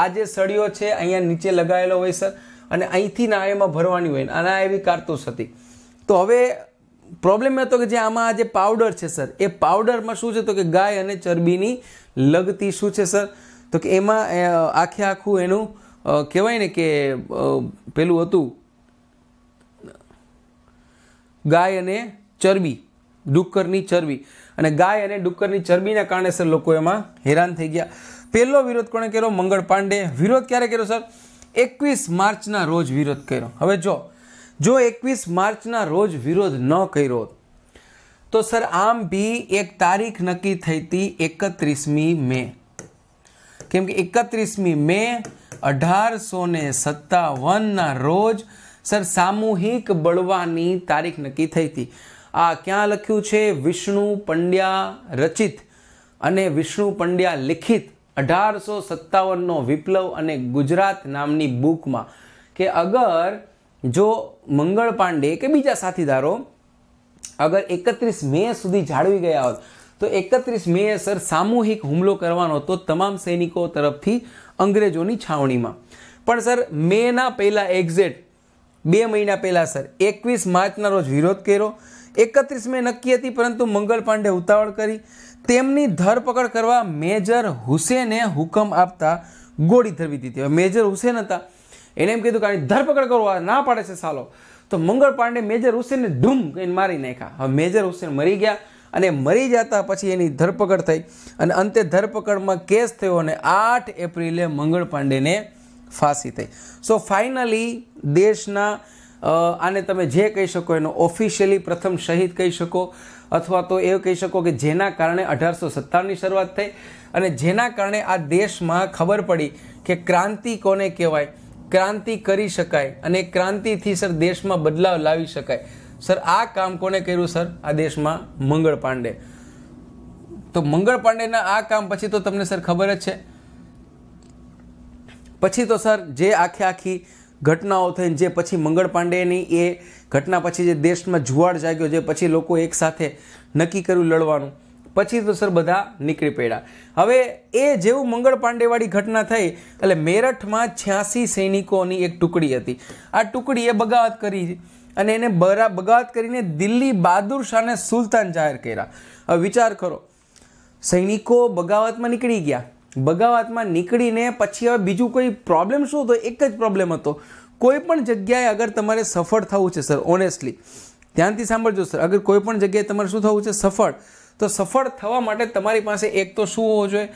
આ જે સળીઓ છે અહીંયા નીચે લગાવેલો હોય સર અને અહીંથી ના એમાં ભરવાની હોય અને આ એવી કારતૂસ હતી તો હવે પ્રોબ્લેમ એ હતો કે જે આમાં જે પાવડર છે સર એ પાવડરમાં શું છે તો કે ગાય અને ચરબીની લગતી શું છે સર તો કે એમાં આખે આખું એનું કહેવાય ને કે પેલું હતું ગાય અને ચરબી ડુક્કરની ચરબી અને ગાય અને ડુક્કરની ચરબીના કારણે સર લોકો એમાં હેરાન થઈ ગયા પહેલો વિરોધ કોણે કર્યો મંગળ પાંડે વિરોધ ક્યારે કર્યો સર એકવીસ માર્ચના રોજ વિરોધ કર્યો હવે જો જો એકવીસ માર્ચના રોજ વિરોધ ન કર્યો તો સર આમ બી એક તારીખ નક્કી થઈ હતી એકત્રીસમી મે કેમ કે એકત્રીસમી મે અઢારસો ને સત્તાવનના રોજ સર સામૂહિક બળવાની તારીખ નક્કી થઈ હતી આ ક્યાં લખ્યું છે વિષ્ણુ પંડ્યા રચિત અને વિષ્ણુ પંડ્યા લિખિત અઢારસો સત્તાવનનો વિપ્લવ અને ગુજરાત નામની બુકમાં કે અગર જો મંગળ પાંડે કે બીજા સાથીદારો અગર એકત્રીસ મે સુધી જાળવી ગયા હોત તો એકત્રીસ મે સર સામૂહિક હુમલો કરવાનો હતો તમામ સૈનિકો તરફથી અંગ્રેજોની છાવણીમાં પણ સર મેના પહેલાં એક્ઝેટ બે મહિના પહેલાં સર એકવીસ માર્ચના રોજ વિરોધ કર્યો એકત્રીસ મે નક્કી હતી પરંતુ મંગળ પાંડે ઉતાવળ કરી તેમની ધરપકડ કરવા મેજર હુસેને હુકમ આપતા ગોળી ધરવી દીધી હવે મેજર હુસેન હતા એને એમ કીધું કે ધરપકડ કરો ના પાડે છે સાલો તો મંગળ પાંડે મેજર હુસેનને ધૂમ કહીને મારી નાખ્યા હવે મેજર હુસેન મરી ગયા અને મરી જતા પછી એની ધરપકડ થઈ અને અંતે ધરપકડમાં કેસ થયો અને આઠ એપ્રિલે મંગળ પાંડેને ફાંસી થઈ સો ફાઇનલી દેશના આને તમે જે કહી શકો એનો ઓફિશિયલી પ્રથમ શહીદ કહી શકો અથવા તો એ કહી શકો કે જેના કારણે અઢારસો સત્તાણુંની શરૂઆત થઈ અને જેના કારણે આ દેશમાં ખબર પડી કે ક્રાંતિ કોને કહેવાય ક્રાંતિ કરી શકાય અને ક્રાંતિથી સર દેશમાં બદલાવ લાવી શકાય સર આ કામ કોને કર્યું સર આ દેશમાં મંગળ પાંડે તો મંગળ પાંડેના આ કામ પછી તો તમને સર ખબર જ છે પછી તો સર જે આખે આખી ઘટનાઓ થઈ જે પછી મંગળ પાંડેની એ ઘટના પછી જે દેશમાં જુવાડ જાગ્યો જે પછી લોકો એકસાથે નક્કી કર્યું લડવાનું પછી તો સર બધા નીકળી પડ્યા હવે એ જેવું મંગળ પાંડેવાળી ઘટના થઈ એટલે મેરઠમાં છ્યાસી સૈનિકોની એક ટુકડી હતી આ ટુકડીએ બગાવત કરી અને એને બરા બગાવત કરીને દિલ્હી બહાદુર શાહને સુલતાન જાહેર કર્યા હવે વિચાર કરો સૈનિકો બગાવતમાં નીકળી ગયા બગાવતમાં નીકળીને પછી હવે બીજું કોઈ પ્રોબ્લેમ શું હતો એક જ પ્રોબ્લેમ હતો કોઈ પણ જગ્યાએ અગર તમારે સફળ થવું છે સર ઓનેસ્ટલી ધ્યાનથી સાંભળજો સર અગર કોઈ પણ જગ્યાએ તમારે શું થવું છે સફળ તો સફળ થવા માટે તમારી પાસે એક તો શું હોવો જોઈએ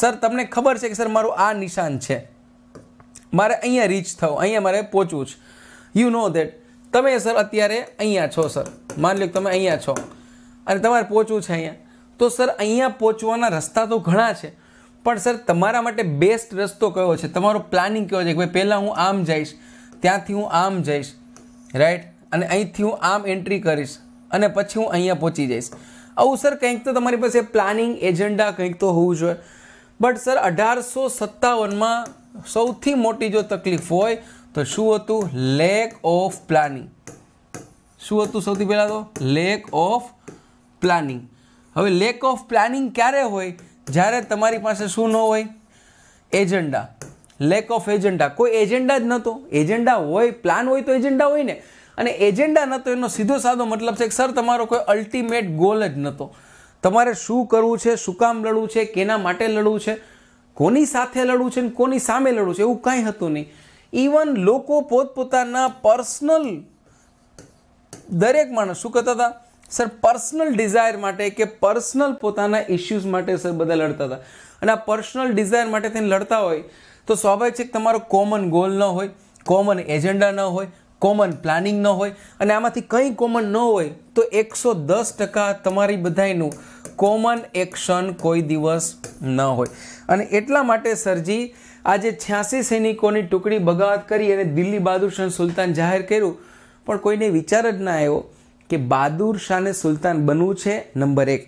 સર તમને ખબર છે કે સર મારું આ નિશાન છે મારે અહીંયા રીચ થવું અહીંયા મારે પહોંચવું છે યુ નો દેટ તમે સર અત્યારે અહીંયા છો સર માની લો તમે અહીંયા છો અને તમારે પહોંચવું છે અહીંયા તો સર અહીંયા પહોંચવાના રસ્તા તો ઘણા છે પણ સર તમારા માટે બેસ્ટ રસ્તો કયો છે તમારો પ્લાનિંગ કયો છે કે ભાઈ પહેલાં હું આમ જઈશ ત્યાંથી હું આમ જઈશ રાઈટ અને અહીંથી હું આમ એન્ટ્રી કરીશ અને પછી હું અહીંયા પહોંચી જઈશ આવું સર કંઈક તો તમારી પાસે પ્લાનિંગ એજન્ડા કંઈક તો હોવું જોઈએ બટ સર અઢારસો સત્તાવનમાં સૌથી મોટી જો તકલીફ હોય તો શું હતું લેક ઓફ પ્લાનિંગ શું હતું સૌથી પહેલાં તો લેક ઓફ પ્લાનિંગ હવે લેક ઓફ પ્લાનિંગ ક્યારે હોય જ્યારે તમારી પાસે શું ન હોય એજન્ડા લેક ઓફ એજન્ડા કોઈ એજન્ડા જ નહોતો એજન્ડા હોય પ્લાન હોય તો એજન્ડા હોય ને અને એજન્ડા નહોતો એનો સીધો સાધો મતલબ છે કે સર તમારો કોઈ અલ્ટિમેટ ગોલ જ નહોતો તમારે શું કરવું છે શું કામ લડવું છે કેના માટે લડવું છે કોની સાથે લડવું છે ને કોની સામે લડવું છે એવું કાંઈ હતું નહીં ઇવન લોકો પોતપોતાના પર્સનલ દરેક માણસ શું કહેતા હતા સર પર્સનલ ડિઝાયર માટે કે પર્સનલ પોતાના ઇશ્યુઝ માટે સર બધા લડતા હતા અને આ પર્સનલ ડિઝાયર માટે તેને લડતા હોય તો સ્વાભાવિક છે કે તમારો કોમન ગોલ ન હોય કોમન એજન્ડા ન હોય કોમન પ્લાનિંગ ન હોય અને આમાંથી કંઈ કોમન ન હોય તો એકસો દસ ટકા તમારી બધાનું કોમન એક્શન કોઈ દિવસ ન હોય અને એટલા માટે સરજી આજે છ્યાસી સૈનિકોની ટુકડી બગાવત કરી અને દિલ્હી બહાદુર શાહ સુલતાન જાહેર કર્યું પણ કોઈને વિચાર જ ના આવ્યો કે બહાદુર શાહને સુલતાન બનવું છે નંબર એક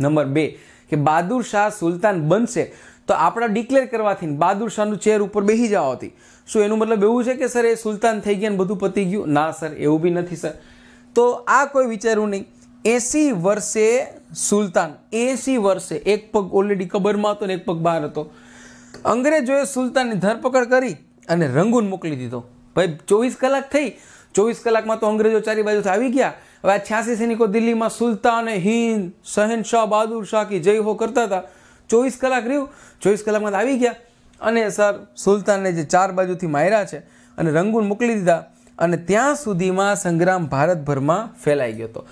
નંબર બે કે બહાદુર શાહ સુલતાન બનશે તો આપણા ડિક્લેર કરવાથી બહાદુર શાહનું ચેર ઉપર બેસી જવાથી શું એનું મતલબ એવું છે કે સર એ સુલતાન થઈ ગયા ને બધું પતી ગયું ના સર એવું બી નથી સર તો આ કોઈ વિચારવું નહીં એસી વર્ષે સુલતાન એસી વર્ષે એક પગ ઓલરેડી કબરમાં હતો ને એક પગ બહાર હતો અંગ્રેજોએ સુલતાનની ધરપકડ કરી અને રંગૂન મોકલી દીધો ભાઈ ચોવીસ કલાક થઈ ચોવીસ કલાકમાં તો અંગ્રેજો ચારી બાજુથી આવી ગયા હવે આ છ્યાસી સૈનિકો દિલ્હીમાં સુલતાન હિંદ શહેનશાહ બહાદુર શાહ કી જય હો કરતા હતા ચોવીસ કલાક રહ્યું ચોવીસ કલાકમાં આવી ગયા અને સર સુલતાનને જે ચાર બાજુથી માર્યા છે અને રંગૂન મોકલી દીધા અને ત્યાં સુધીમાં સંગ્રામ ભારતભરમાં ફેલાઈ ગયો હતો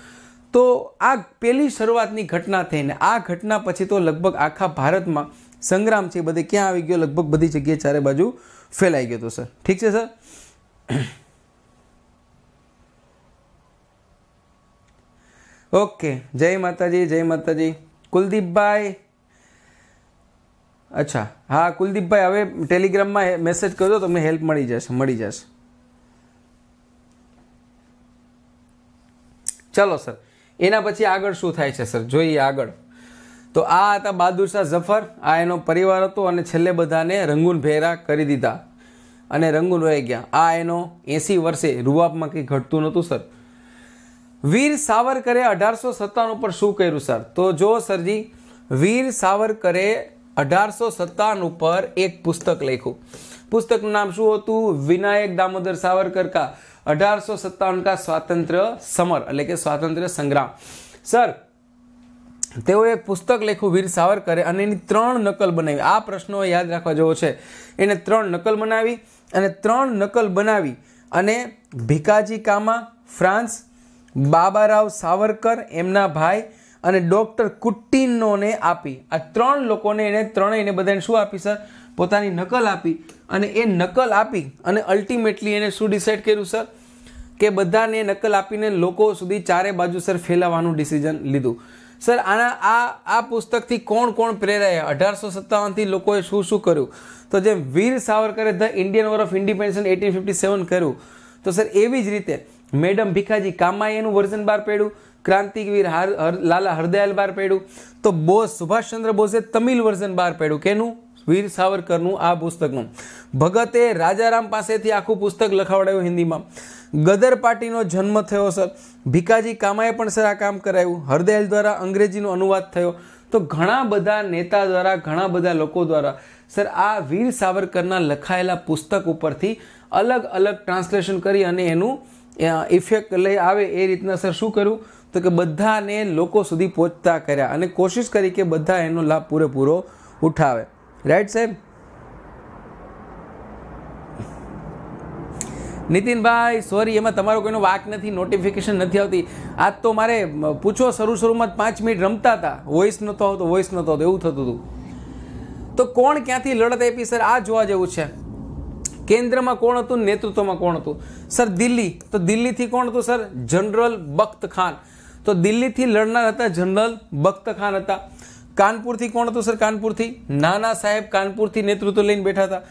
તો આ પહેલી શરૂઆતની ઘટના થઈને આ ઘટના પછી તો લગભગ આખા ભારતમાં સંગ્રામ છે એ બધે ક્યાં આવી ગયો લગભગ બધી જગ્યાએ ચારે બાજુ ફેલાઈ ગયો હતો સર ઠીક છે સર ઓકે જય માતાજી જય માતાજી કુલદીપભાઈ અચ્છા હા કુલદીપભાઈ હવે ટેલિગ્રામમાં મેસેજ કરજો તમને હેલ્પ મળી જશે મળી જશે ચલો સર એના પછી આગળ શું થાય છે સર જોઈએ આગળ તો આ હતા બહાદુર શાહ જફર આ એનો પરિવાર હતો અને છેલ્લે બધાને રંગૂન ભેરા કરી દીધા અને રંગૂન રહી ગયા આ એનો એંસી વર્ષે રૂવાપમાં કંઈ ઘટતું નહોતું સર વીર સાવરકરે અઢારસો સત્તાણું પર શું કર્યું સર તો જો સરજી વીર સાવરકરે અઢારસો સત્તાણું ઉપર એક પુસ્તક લખ્યું પુસ્તકનું નામ શું હતું વિનાયક દામોદર સાવરકર કા અઢારસો સત્તાવન કા સ્વાતંત્ર્ય સમર એટલે કે સ્વાતંત્ર્ય સંગ્રામ સર તેઓએ એક પુસ્તક લખ્યું વીર સાવરકરે અને એની ત્રણ નકલ બનાવી આ પ્રશ્નો યાદ રાખવા જેવો છે એને ત્રણ નકલ બનાવી અને ત્રણ નકલ બનાવી અને ભીકાજી કામા ફ્રાન્સ બાબારાવ સાવરકર એમના ભાઈ અને ડૉક્ટર કુટ્ટીનોને આપી આ ત્રણ લોકોને એને ત્રણેય એને બધાને શું આપી સર પોતાની નકલ આપી અને એ નકલ આપી અને અલ્ટિમેટલી એને શું ડિસાઇડ કર્યું સર કે બધાને નકલ આપીને લોકો સુધી ચારે બાજુ સર ફેલાવવાનું ડિસિઝન લીધું સર આના આ આ પુસ્તકથી કોણ કોણ પ્રેરાયા અઢારસો સત્તાવનથી લોકોએ શું શું કર્યું તો જેમ વીર સાવરકરે the Indian war of independence eighteen fifty seven કર્યું તો સર એવી જ રીતે મેડમ ભીખાજી કામાએ એનું વર્ઝન બહાર પાડ્યું ક્રાંતિવીર લાલા હરદયાલ બહાર પાડ્યું તો બોઝ સુભાષચંદ્ર બોઝે તમિલ વર્ઝન બહાર પાડ્યું કેનું વીર સાવરકરનું આ પુસ્તકનું ભગતે રાજારામ પાસેથી આખું પુસ્તક લખાવડાયું હિન્દીમાં ગદર પાર્ટીનો જન્મ થયો સર ભીકાજી કામાએ પણ સર આ કામ કરાવ્યું હરદયાલ દ્વારા અંગ્રેજીનો અનુવાદ થયો તો ઘણા બધા નેતા દ્વારા ઘણા બધા લોકો દ્વારા સર આ વીર સાવરકરના લખાયેલા પુસ્તક ઉપરથી અલગ અલગ ટ્રાન્સલેશન કરી અને એનું ઇફેક્ટ લઈ આવે એ રીતના સર શું કર્યું તો કે બધાને લોકો સુધી પહોંચતા કર્યા અને કોશિશ કરી કે બધા એનો લાભ પૂરેપૂરો ઉઠાવે રાઈટ સાહેબ નીતિનભાઈ સોરી એમાં તમારો કોઈનો વાક નથી નોટિફિકેશન નથી આવતી આજ તો મારે પૂછો શરૂ શરૂમાં જ પાંચ મિનિટ રમતા હતા વોઇસ નહોતો આવતો વોઇસ નહોતો આવતો એવું થતું હતું તો કોણ ક્યાંથી લડત આપી સર આ જોવા જેવું છે કેન્દ્રમાં કોણ હતું નેતૃત્વમાં કોણ હતું સર દિલ્હી તો દિલ્હીથી કોણ હતું સર જનરલ બખ્તખાન તો દિલ્હીથી લડનાર હતા જનરલ બખ્તખાન હતા કાનપુરથી કોણ હતું સર કાનપુરથી નાના સાહેબ કાનપુરથી નેતૃત્વ લઈને બેઠા હતા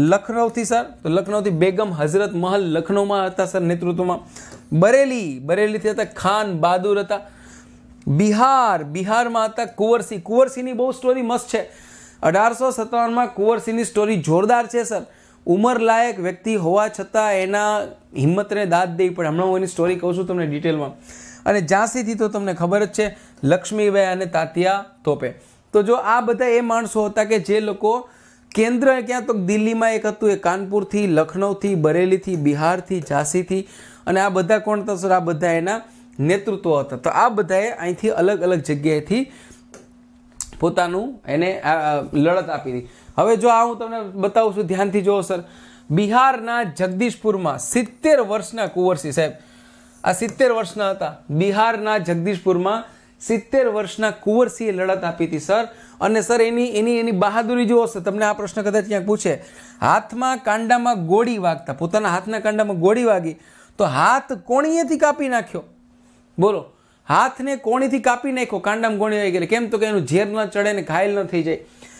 લખનૌથી સર તો લખનૌથી બેગમ હઝરત મહલ લખનૌમાં હતા સર નેતૃત્વમાં બરેલી બરેલીથી હતા ખાન બહાદુર હતા બિહાર બિહારમાં હતા કુંવરસિંહ કુંવરસિંહની બહુ સ્ટોરી મસ્ત છે અઢારસો સત્તાવનમાં કુંવરસિંહની સ્ટોરી જોરદાર છે સર ઉંમર લાયક વ્યક્તિ હોવા છતાં એના હિંમતને દાદ દેવી પડે હમણાં હું એની સ્ટોરી કહું છું તમને ડિટેલમાં અને ઝાંસીથી તો તમને ખબર જ છે લક્ષ્મીબાઈ અને તાતિયા તોપે તો જો આ બધા એ માણસો હતા કે જે લોકો કેન્દ્ર ક્યાં તો દિલ્હીમાં એક હતું એ કાનપુરથી લખનૌથી બરેલીથી બિહારથી ઝાંસીથી અને આ બધા કોણ હતા સર આ બધા એના નેતૃત્વ હતા તો આ બધાએ અહીંથી અલગ અલગ જગ્યાએથી પોતાનું એને લડત આપી હતી હવે જો આ હું તમને બતાવું છું ધ્યાનથી જુઓ સર બિહારના જગદીશપુરમાં સિત્તેર વર્ષના કુંવરસિંહ સાહેબ આ સિત્તેર વર્ષના હતા બિહારના જગદીશપુરમાં સિત્તેર વર્ષના કુંવરસિંહે લડત આપી હતી સર અને સર એની એની એની બહાદુરી જુઓ સર તમને આ પ્રશ્ન કદાચ ક્યાંક પૂછે હાથમાં કાંડામાં ગોળી વાગતા પોતાના હાથના કાંડામાં ગોળી વાગી તો હાથ કોણીએથી કાપી નાખ્યો બોલો હાથને કોણીથી કાપી નાખ્યો કાંડામાં ગોળી વાગી ગયેલી કેમ તો કે એનું ઝેર ન ચડે ને ઘાયલ ન થઈ જાય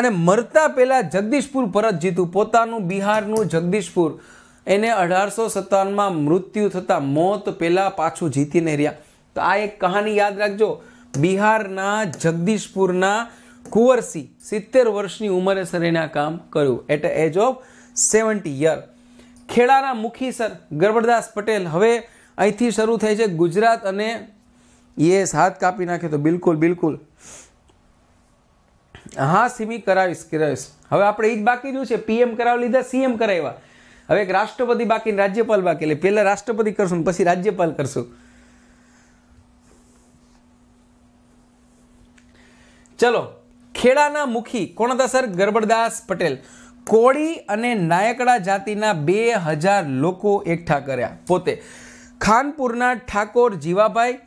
અને મરતા પહેલાં જગદીશપુર પરત જીતું પોતાનું બિહારનું જગદીશપુર એને અઢારસો સત્તાવનમાં મૃત્યુ થતાં મોત પહેલાં પાછું જીતીને રહ્યા તો આ એક કહાની યાદ રાખજો બિહારના જગદીશપુરના કુંવરસી સિત્તેર વર્ષની ઉંમરે સર એને કામ કર્યું at age of seventy year ખેડાના મુખી સર ગરબડદાસ પટેલ હવે અહીંથી શરૂ થાય છે ગુજરાત અને યસ હાથ કાપી નાખે તો બિલકુલ બિલકુલ હા સીમી કરાવીશ કરાવીશ હવે આપણે એ જ બાકી રહ્યું છે પીએમ કરાવી લીધા સીએમ કરાવ્યા હવે એક રાષ્ટ્રપતિ બાકી રાજ્યપાલ બાકી એટલે પહેલાં રાષ્ટ્રપતિ કરશું પછી રાજ્યપાલ કરશું ચલો ખેડાના મુખી કોણ હતા સર ગરબડદાસ પટેલ કોળી અને નાયકડા જાતિના બે હજાર લોકો એકઠા કર્યા પોતે ખાનપુરના ઠાકોર જીવાભાઈ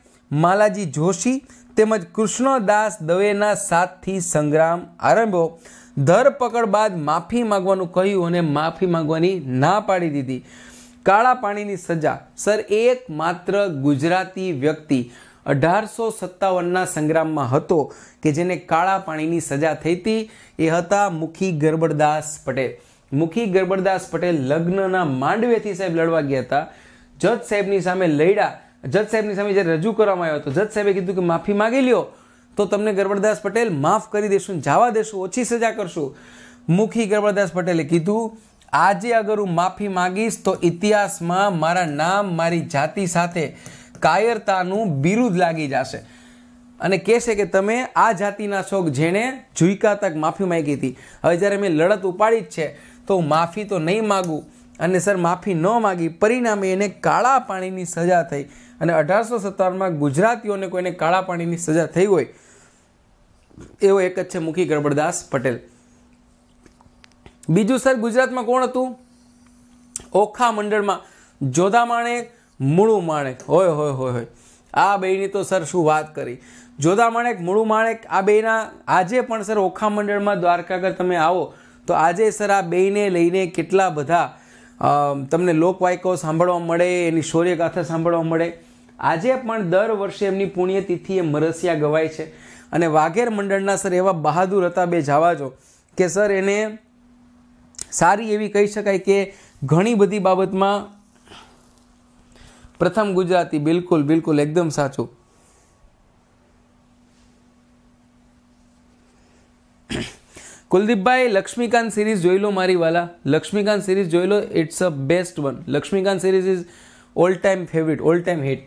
માલાજી જોશી તેમજ કૃષ્ણદાસ દવેના સાથથી સંગ્રામ આરંભ્યો ધરપકડ બાદ માફી માગવાનું કહ્યું અને માફી માગવાની ના પાડી દીધી કાળા પાણીની સજા સર એકમાત્ર ગુજરાતી વ્યક્તિ અઢારસો સત્તાવનના સંગ્રામમાં હતો કે જેને કાળા પાણીની સજા થઈ હતી એ હતા મુખી ગરબડદાસ પટેલ મુખી ગરબડદાસ પટેલ લગ્નના માંડવેથી સાહેબ લડવા ગયા હતા જજ સાહેબની સામે લડ્યા જજ સાહેબની સામે જ્યારે રજૂ કરવામાં આવ્યો હતો જજ સાહેબે કીધું કે માફી માગી લ્યો તો તમને ગરબડદાસ પટેલ માફ કરી દેશું જવા દેશું ઓછી સજા કરશું મુખી ગરબડદાસ પટેલે કીધું આજે અગર હું માફી માગીશ તો ઇતિહાસમાં મારા નામ મારી જાતિ સાથે કાયરતાનું બિરુદ લાગી જશે અને કહેશે કે તમે આ જાતિના છોક જેણે જુઈકા તક માફી માંગી હતી હવે જ્યારે મેં લડત ઉપાડી જ છે તો માફી તો નહીં માગું અને સર માફી ન માગી પરિણામે એને કાળા પાણીની સજા થઈ અને અઢારસો સત્તાવનમાં ગુજરાતીઓને કોઈને કાળા પાણીની સજા થઈ હોય એવો એક જ છે મુખી ગરબડદાસ પટેલ બીજું સર ગુજરાતમાં કોણ હતું ઓખા મંડળમાં જોધામાણે મૂળું માણેક હોય હોય હોય હોય આ બેની તો સર શું વાત કરી જોધા માણેક મૂળું માણેક આ બેના આજે પણ સર ઓખા મંડળમાં દ્વારકાગર તમે આવો તો આજે સર આ બેને લઈને કેટલા બધા તમને લોકવાયકો સાંભળવા મળે એની શૌર્યગાથા સાંભળવા મળે આજે પણ દર વર્ષે એમની એ મરસિયા ગવાય છે અને વાઘેર મંડળના સર એવા બહાદુર હતા બે જાવાજો કે સર એને સારી એવી કહી શકાય કે ઘણી બધી બાબતમાં પ્રથમ ગુજરાતી બિલકુલ બિલકુલ એકદમ સાચું કુલદીપભાઈ લક્ષ્મીકાંત સિરીઝ જોઈ લો મારી વાલા લક્ષ્મીકાંત સિરીઝ જોઈ લો it's a best one Laxmikant series is all time favourite all time hit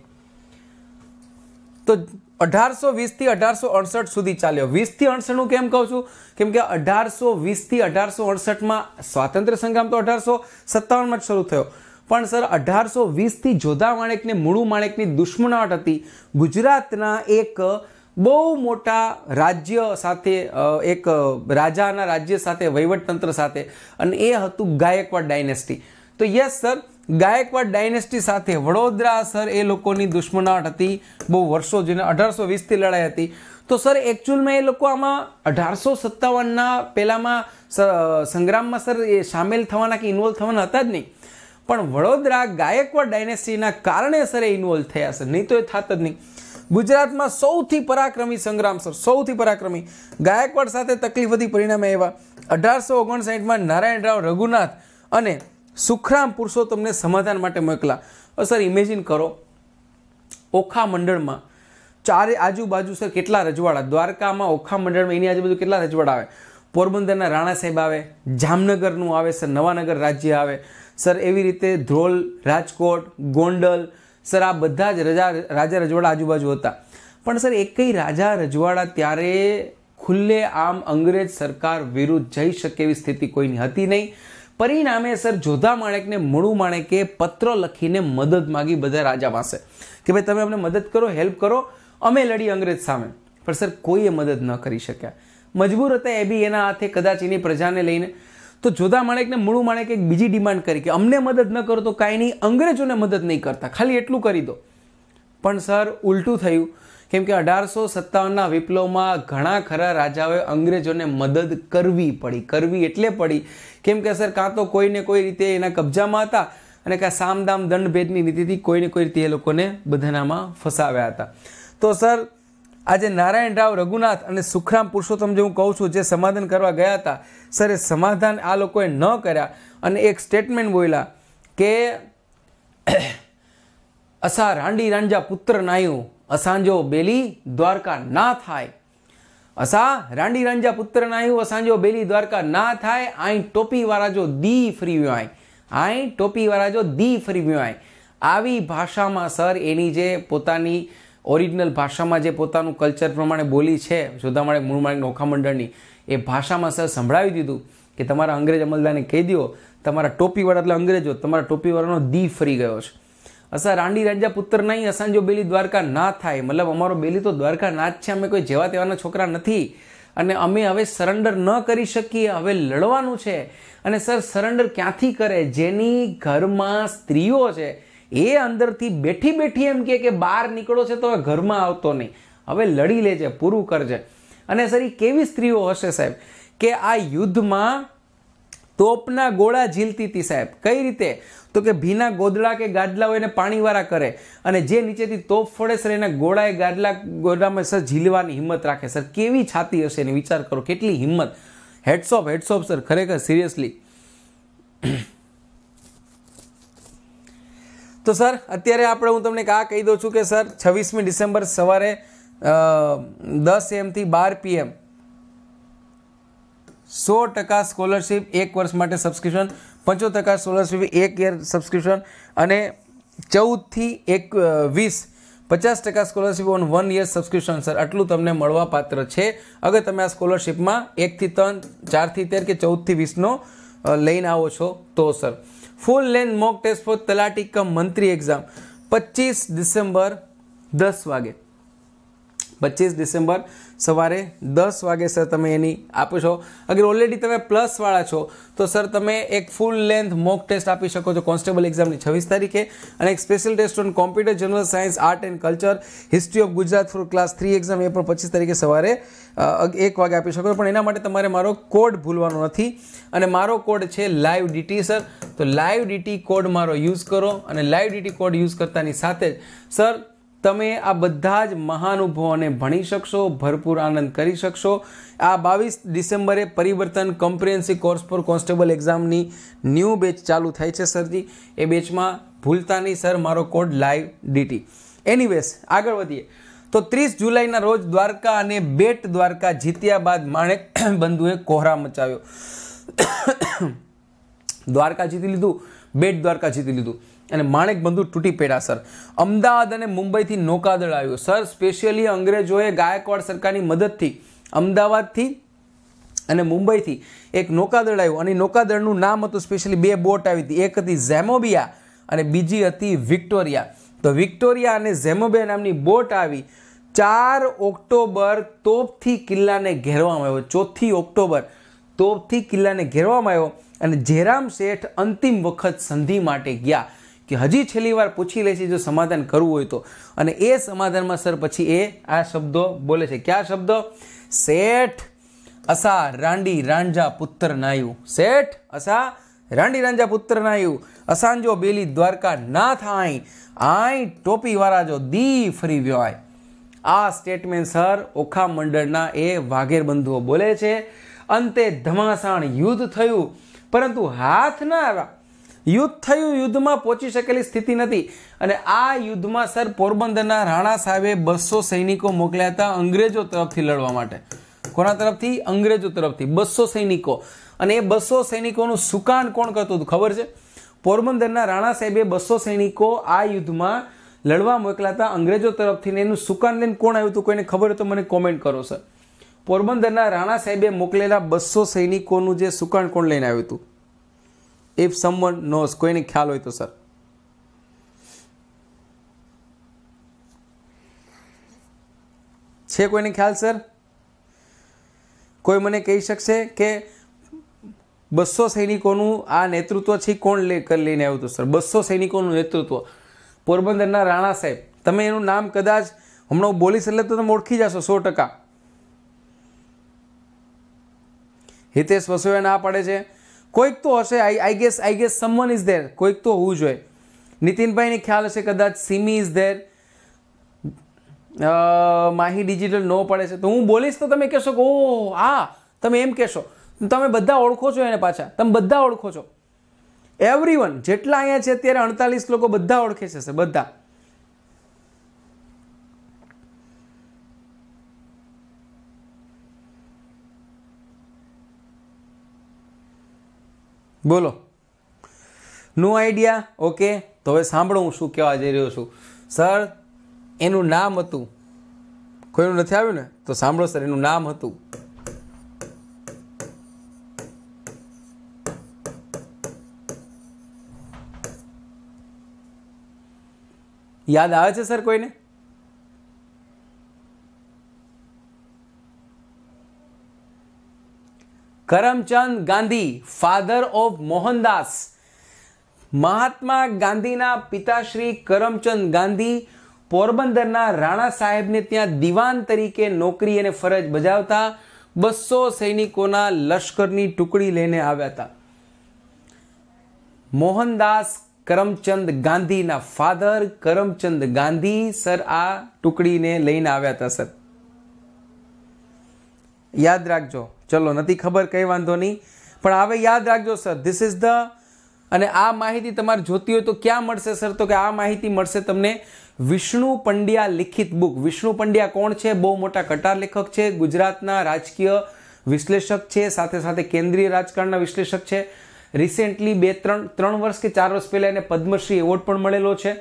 તો અઢારસો વીસથી અઢારસો અડસઠ સુધી ચાલ્યો વીસથી અડસઠનું કેમ કહું છું કેમ કે અઢારસો વીસથી અઢારસો અડસઠમાં સ્વાતંત્ર્ય સંગ્રામ તો અઢારસો સત્તાવનમાં જ શરૂ થયો પણ સર અઢારસો વીસથી જોધા માણેકને મૂળું માણેકની દુશ્મનાવટ હતી ગુજરાતના એક બહુ મોટા રાજ્ય સાથે એક રાજાના રાજ્ય સાથે વહીવટતંત્ર સાથે અને એ હતું ગાયકવાડ ડાયનેસ્ટી તો યસ સર ગાયકવાડ ડાયનેસ્ટી સાથે વડોદરા સર એ લોકોની દુશ્મનાવટ હતી બહુ વર્ષો જેને અઢારસો વીસથી લડાઈ હતી તો સર એકચ્યુઅલમાં એ લોકો આમાં અઢારસો સત્તાવનના પહેલાંમાં સંગ્રામમાં સર એ સામેલ થવાના કે ઇન્વોલ્વ થવાના હતા જ નહીં પણ વડોદરા ગાયકવાડ ડાયનેસ્ટીના કારણે સર એ ઇન્વોલ્વ થયા છે નહીં તો એ થાત જ નહીં ગુજરાતમાં સૌથી પરાક્રમી સંગ્રામ સર સૌથી પરાક્રમી ગાયકવાડ સાથે તકલીફ હતી પરિણામે એવા અઢારસો ઓગણસાઠમાં નારાયણ રાવ રઘુનાથ અને સુખરામ પુરુષો તમને સમાધાન માટે મોકલા સર ઇમેજિન કરો ઓખા મંડળમાં ચારે આજુબાજુ સર કેટલા રજવાડા દ્વારકામાં ઓખા મંડળમાં એની આજુબાજુ કેટલા રજવાડા આવે પોરબંદરના રાણા સાહેબ આવે જામનગરનું આવે સર નવાનગર રાજ્ય આવે સર એવી રીતે ધ્રોલ રાજકોટ ગોંડલ સર આ બધા જ રજા રાજા રજવાડા આજુબાજુ હતા પણ સર એકય રાજા રજવાડા ત્યારે ખુલ્લે આમ અંગ્રેજ સરકાર વિરુદ્ધ જઈ શકે એવી સ્થિતિ કોઈની હતી નહીં પરિણામે સર જોધા માણેકને મૂળું માણેકે પત્ર લખીને મદદ માગી બધા રાજા પાસે કે ભાઈ તમે અમને મદદ કરો હેલ્પ કરો અમે લડી અંગ્રેજ સામે પણ સર કોઈએ મદદ ન કરી શક્યા મજબૂર હતા એ બી એના હાથે કદાચ એની પ્રજાને લઈને તો જોધા માણેકને મૂળું માણેકે એક બીજી ડિમાન્ડ કરી કે અમને મદદ ન કરો તો કાંઈ નહીં અંગ્રેજોને મદદ નહીં કરતા ખાલી એટલું કરી દો પણ સર ઉલટું થયું કેમ કે અઢારસો સત્તાવનના વિપ્લવમાં ઘણા ખરા રાજાઓએ અંગ્રેજોને મદદ કરવી પડી કરવી એટલે પડી કેમ કે સર કાં તો કોઈને કોઈ રીતે એના કબજામાં હતા અને કાં સામદામ દંડભેદની નીતિથી કોઈને કોઈ રીતે એ લોકોને બધાનામાં ફસાવ્યા હતા તો સર આજે નારાયણ રાવ રઘુનાથ અને સુખરામ પુરુષોત્તમ જે હું કહું છું જે સમાધાન કરવા ગયા હતા સર એ સમાધાન આ લોકોએ ન કર્યા અને એક સ્ટેટમેન્ટ બોલ્યા કે અસા રાંડી રાંજા પુત્ર નાયું અસાંજો બેલી દ્વારકા ના થાય અસા રાંડી રાંજા પુત્ર નાયું અસાંજો બેલી દ્વારકા ના થાય આઈ ટોપીવાળા જો દી ફરી ફ્રી આય આઈ ટોપીવાળા જો દી ફરી ફ્રી આય આવી ભાષામાં સર એની જે પોતાની ઓરિજિનલ ભાષામાં જે પોતાનું કલ્ચર પ્રમાણે બોલી છે જોધામાણેક મૂળમાણેક નોખામંડળની એ ભાષામાં સર સંભળાવી દીધું કે તમારા અંગ્રેજ અમલદારને કહી દો તમારા ટોપીવાળા એટલે અંગ્રેજો તમારા ટોપીવાળાનો દી ફરી ગયો છે અસા રાંડી રાજા પુત્ર નહીં અસાંજો બેલી દ્વારકા ના થાય મતલબ અમારો બેલી તો દ્વારકા ના જ છે અમે કોઈ જેવા તેવાના છોકરા નથી અને અમે હવે સરેન્ડર ન કરી શકીએ હવે લડવાનું છે અને સર સરેન્ડર ક્યાંથી કરે જેની ઘરમાં સ્ત્રીઓ છે એ અંદરથી બેઠી બેઠી એમ કે બહાર નીકળો છે તો હવે ઘરમાં આવતો નહીં હવે લડી લેજે પૂરું કરજે અને સર એ કેવી સ્ત્રીઓ હશે સાહેબ કે આ યુદ્ધમાં તોપના ગોળા ઝીલતી હતી સાહેબ કઈ રીતે તો કે ભીના ગોદડા કે ગાદલા હોય એને પાણીવાળા કરે અને જે નીચેથી તોપ ફળે સર એના ગોળાએ ગાદલા ગોદડામાં સર ઝીલવાની હિંમત રાખે સર કેવી છાતી હશે એને વિચાર કરો કેટલી હિંમત હેડસોપ હેડસોપ સર ખરેખર સિરિયસલી તો સર અત્યારે આપણે હું તમને આ કહી દઉં છું કે સર છવ્વીસમી ડિસેમ્બર સવારે દસ એમથી બાર પીએમ સો ટકા સ્કોલરશીપ એક વર્ષ માટે સબસ્ક્રિપ્શન પંચોતેર ટકા સ્કોલરશીપ એક યર સબસ્ક્રિપ્શન અને ચૌદથી એક વીસ પચાસ ટકા scholarship on one year subscription sir આટલું તમને મળવા પાત્ર છે અગર તમે આ સ્કોલરશીપમાં એકથી ત્રણ ચારથી તેર કે ચૌદથી વીસનો લઈને આવો છો તો sir full length mock test for તલાટીકમ મંત્રી એક્ઝામ પચીસ ડિસેમ્બર દસ વાગે પચીસ ડિસેમ્બર સવારે દસ વાગે સર તમે એની આપો અગર ઓલરેડી તમે પ્લસવાળા છો તો સર તમે એક ફૂલ લેન્થ મોક ટેસ્ટ આપી શકો છો કોન્સ્ટેબલ એક્ઝામની છવ્વીસ તારીખે અને એક special test on computer general science art and culture history of Gujarat for class three exam એ પણ પચીસ તારીખે સવારે એક વાગે આપી શકો પણ એના માટે તમારે મારો કોડ ભૂલવાનો નથી અને મારો કોડ છે લાઈવ ડીટી સર તો લાઈવ ડીટી કોડ મારો યુઝ કરો અને લાઈવ ડીટી કોડ યુઝ કરતાની સાથે જ સર તમે આ બધા જ મહાનુભાવોને ભણી શકશો ભરપૂર આનંદ કરી શકશો આ બાવીસ ડિસેમ્બરે પરિવર્તન કોમ્પ્રિહેન્સિવ કોર્સ ફોર કોન્સ્ટેબલ એક્ઝામની ન્યૂ બેચ ચાલુ થાય છે સરજી એ બેચમાં ભૂલતા નહીં સર મારો કોડ લાઈવ ડીટી એનીવેસ આગળ વધીએ તો ત્રીસ જુલાઈના રોજ દ્વારકા અને બેટ દ્વારકા જીત્યા બાદ માણેક [coughs] બંધુએ કોહરા મચાવ્યો [coughs] દ્વારકા જીતી લીધું બેટ દ્વારકા જીતી લીધું અને માણેક બંધુ તૂટી પડ્યા સર અમદાવાદ અને મુંબઈથી નૌકાદળ આવ્યું સર સ્પેશિયલી અંગ્રેજોએ ગાયકવાડ સરકારની મદદથી અમદાવાદથી અને મુંબઈથી એક નૌકાદળ આવ્યું અને નૌકાદળનું નામ હતું સ્પેશિયલી બે બોટ આવી હતી એક હતી ઝેમોબિયા અને બીજી હતી વિક્ટોરિયા તો વિક્ટોરિયા અને ઝેમોબિયા નામની બોટ આવી ચાર ઓક્ટોબર તોપથી કિલ્લાને ઘેરવામાં આવ્યો ચોથી ઓક્ટોબર તોપથી કિલ્લાને ઘેરવામાં આવ્યો અને જેરામ શેઠ અંતિમ વખત સંધિ માટે ગયા કે હજી છેલ્લી વાર પૂછી લે જો સમાધાન કરવું હોય તો અને એ સમાધાનમાં સર પછી એ આ શબ્દો બોલે છે કયા શબ્દો શેઠ અસા રાંડી રાંઝા પુત્ર નાયુ શેઠ અસા રાંડી રાંઝા પુત્ર નાયુ અસાંજો બેલી દ્વારકા ના થાય આય ટોપીવાળા જો દી ફરી વ્યવાય આ સ્ટેટમેન્ટ સર ઓખા મંડળના એ વાઘેર બંધુઓ બોલે છે અંતે ધમાસાણ યુદ્ધ થયું પરંતુ હાથ ના આવ્યા યુદ્ધ થયું યુદ્ધમાં પહોંચી શકેલી સ્થિતિ નથી અને આ યુદ્ધમાં સર પોરબંદરના રાણા સાહેબે બસો સૈનિકો મોકલ્યા હતા અંગ્રેજો તરફથી લડવા માટે કોના તરફથી અંગ્રેજો તરફથી બસો સૈનિકો અને એ બસો સૈનિકોનું સુકાન કોણ કરતું હતું ખબર છે પોરબંદરના રાણા સાહેબે બસો સૈનિકો આ યુદ્ધમાં લડવા મોકલા હતા અંગ્રેજો તરફથી ને એનું સુકાન લઈને કોણ આવ્યું હતું કોઈને ખબર તો મને કોમેન્ટ કરો સર પોરબંદરના રાણા સાહેબે મોકલેલા બસો સૈનિકોનું જે સુકાન કોણ લઈને આવ્યું હતું ઇફ સમવન નોઝ કોઈને ખ્યાલ હોય તો સર છે કોઈને ખ્યાલ સર કોઈ મને કહી શકશે કે બસો સૈનિકોનું આ નેતૃત્વ છે કોણ લે લઈને આવ્યું હતું સર બસો સૈનિકોનું નેતૃત્વ પોરબંદરના રાણા સાહેબ તમે એનું નામ કદાચ હમણાં બોલીશ એટલે તો તમે ઓળખી જશો સો ટકા હિતેશ વસોયા ના પાડે છે કોઈક તો હશે I I guess I guess someone is there કોઈક તો હોવું જોઈએ નીતિનભાઈને ખ્યાલ હશે કદાચ Simi is there Mahi digital નો પડે છે તો હું બોલીશ તો તમે કહેશો કે ઓ આ તમે એમ કહેશો તમે બધા ઓળખો છો એને પાછા તમે બધા ઓળખો છો એવરી જેટલા અહીંયા છે અત્યારે અડતાલીસ લોકો બધા ઓળખે છે બધા બોલો નો આઈડિયા ઓકે તો હવે સાંભળો હું શું કહેવા જઈ રહ્યો છું સર એનું નામ હતું કોઈનું નથી આવ્યું ને તો સાંભળો સર એનું નામ હતું યાદ આવે છે સર કોઈને કરમચંદ ગાંધી ફાધર ઓફ મોહનદાસ મહાત્મા ગાંધીના પિતાશ્રી કરમચંદ ગાંધી પોરબંદરના રાણા સાહેબને ત્યાં દિવાન તરીકે નોકરી અને ફરજ બજાવતા બસો સૈનિકોના લશ્કરની ટુકડી લઈને આવ્યા હતા મોહનદાસ કરમચંદ ગાંધીના ફાધર કરમચંદ ગાંધી સર આ ટુકડીને લઈને આવ્યા હતા સર યાદ રાખજો ચલો નથી ખબર કંઈ વાંધો નહીં પણ હવે યાદ રાખજો સર ધીસ ઇઝ ધ અને આ માહિતી તમારે જોતી હોય તો ક્યાં મળશે સર તો કે આ માહિતી મળશે તમને વિષ્ણુ પંડ્યા લિખિત બુક વિષ્ણુ પંડ્યા કોણ છે બહુ મોટા કટાર લેખક છે ગુજરાતના રાજકીય વિશ્લેષક છે સાથે સાથે કેન્દ્રીય રાજકારણના વિશ્લેષક છે રિસેન્ટલી બે ત્રણ ત્રણ વર્ષ કે ચાર વર્ષ પહેલાં એને પદ્મશ્રી એવોર્ડ પણ મળેલો છે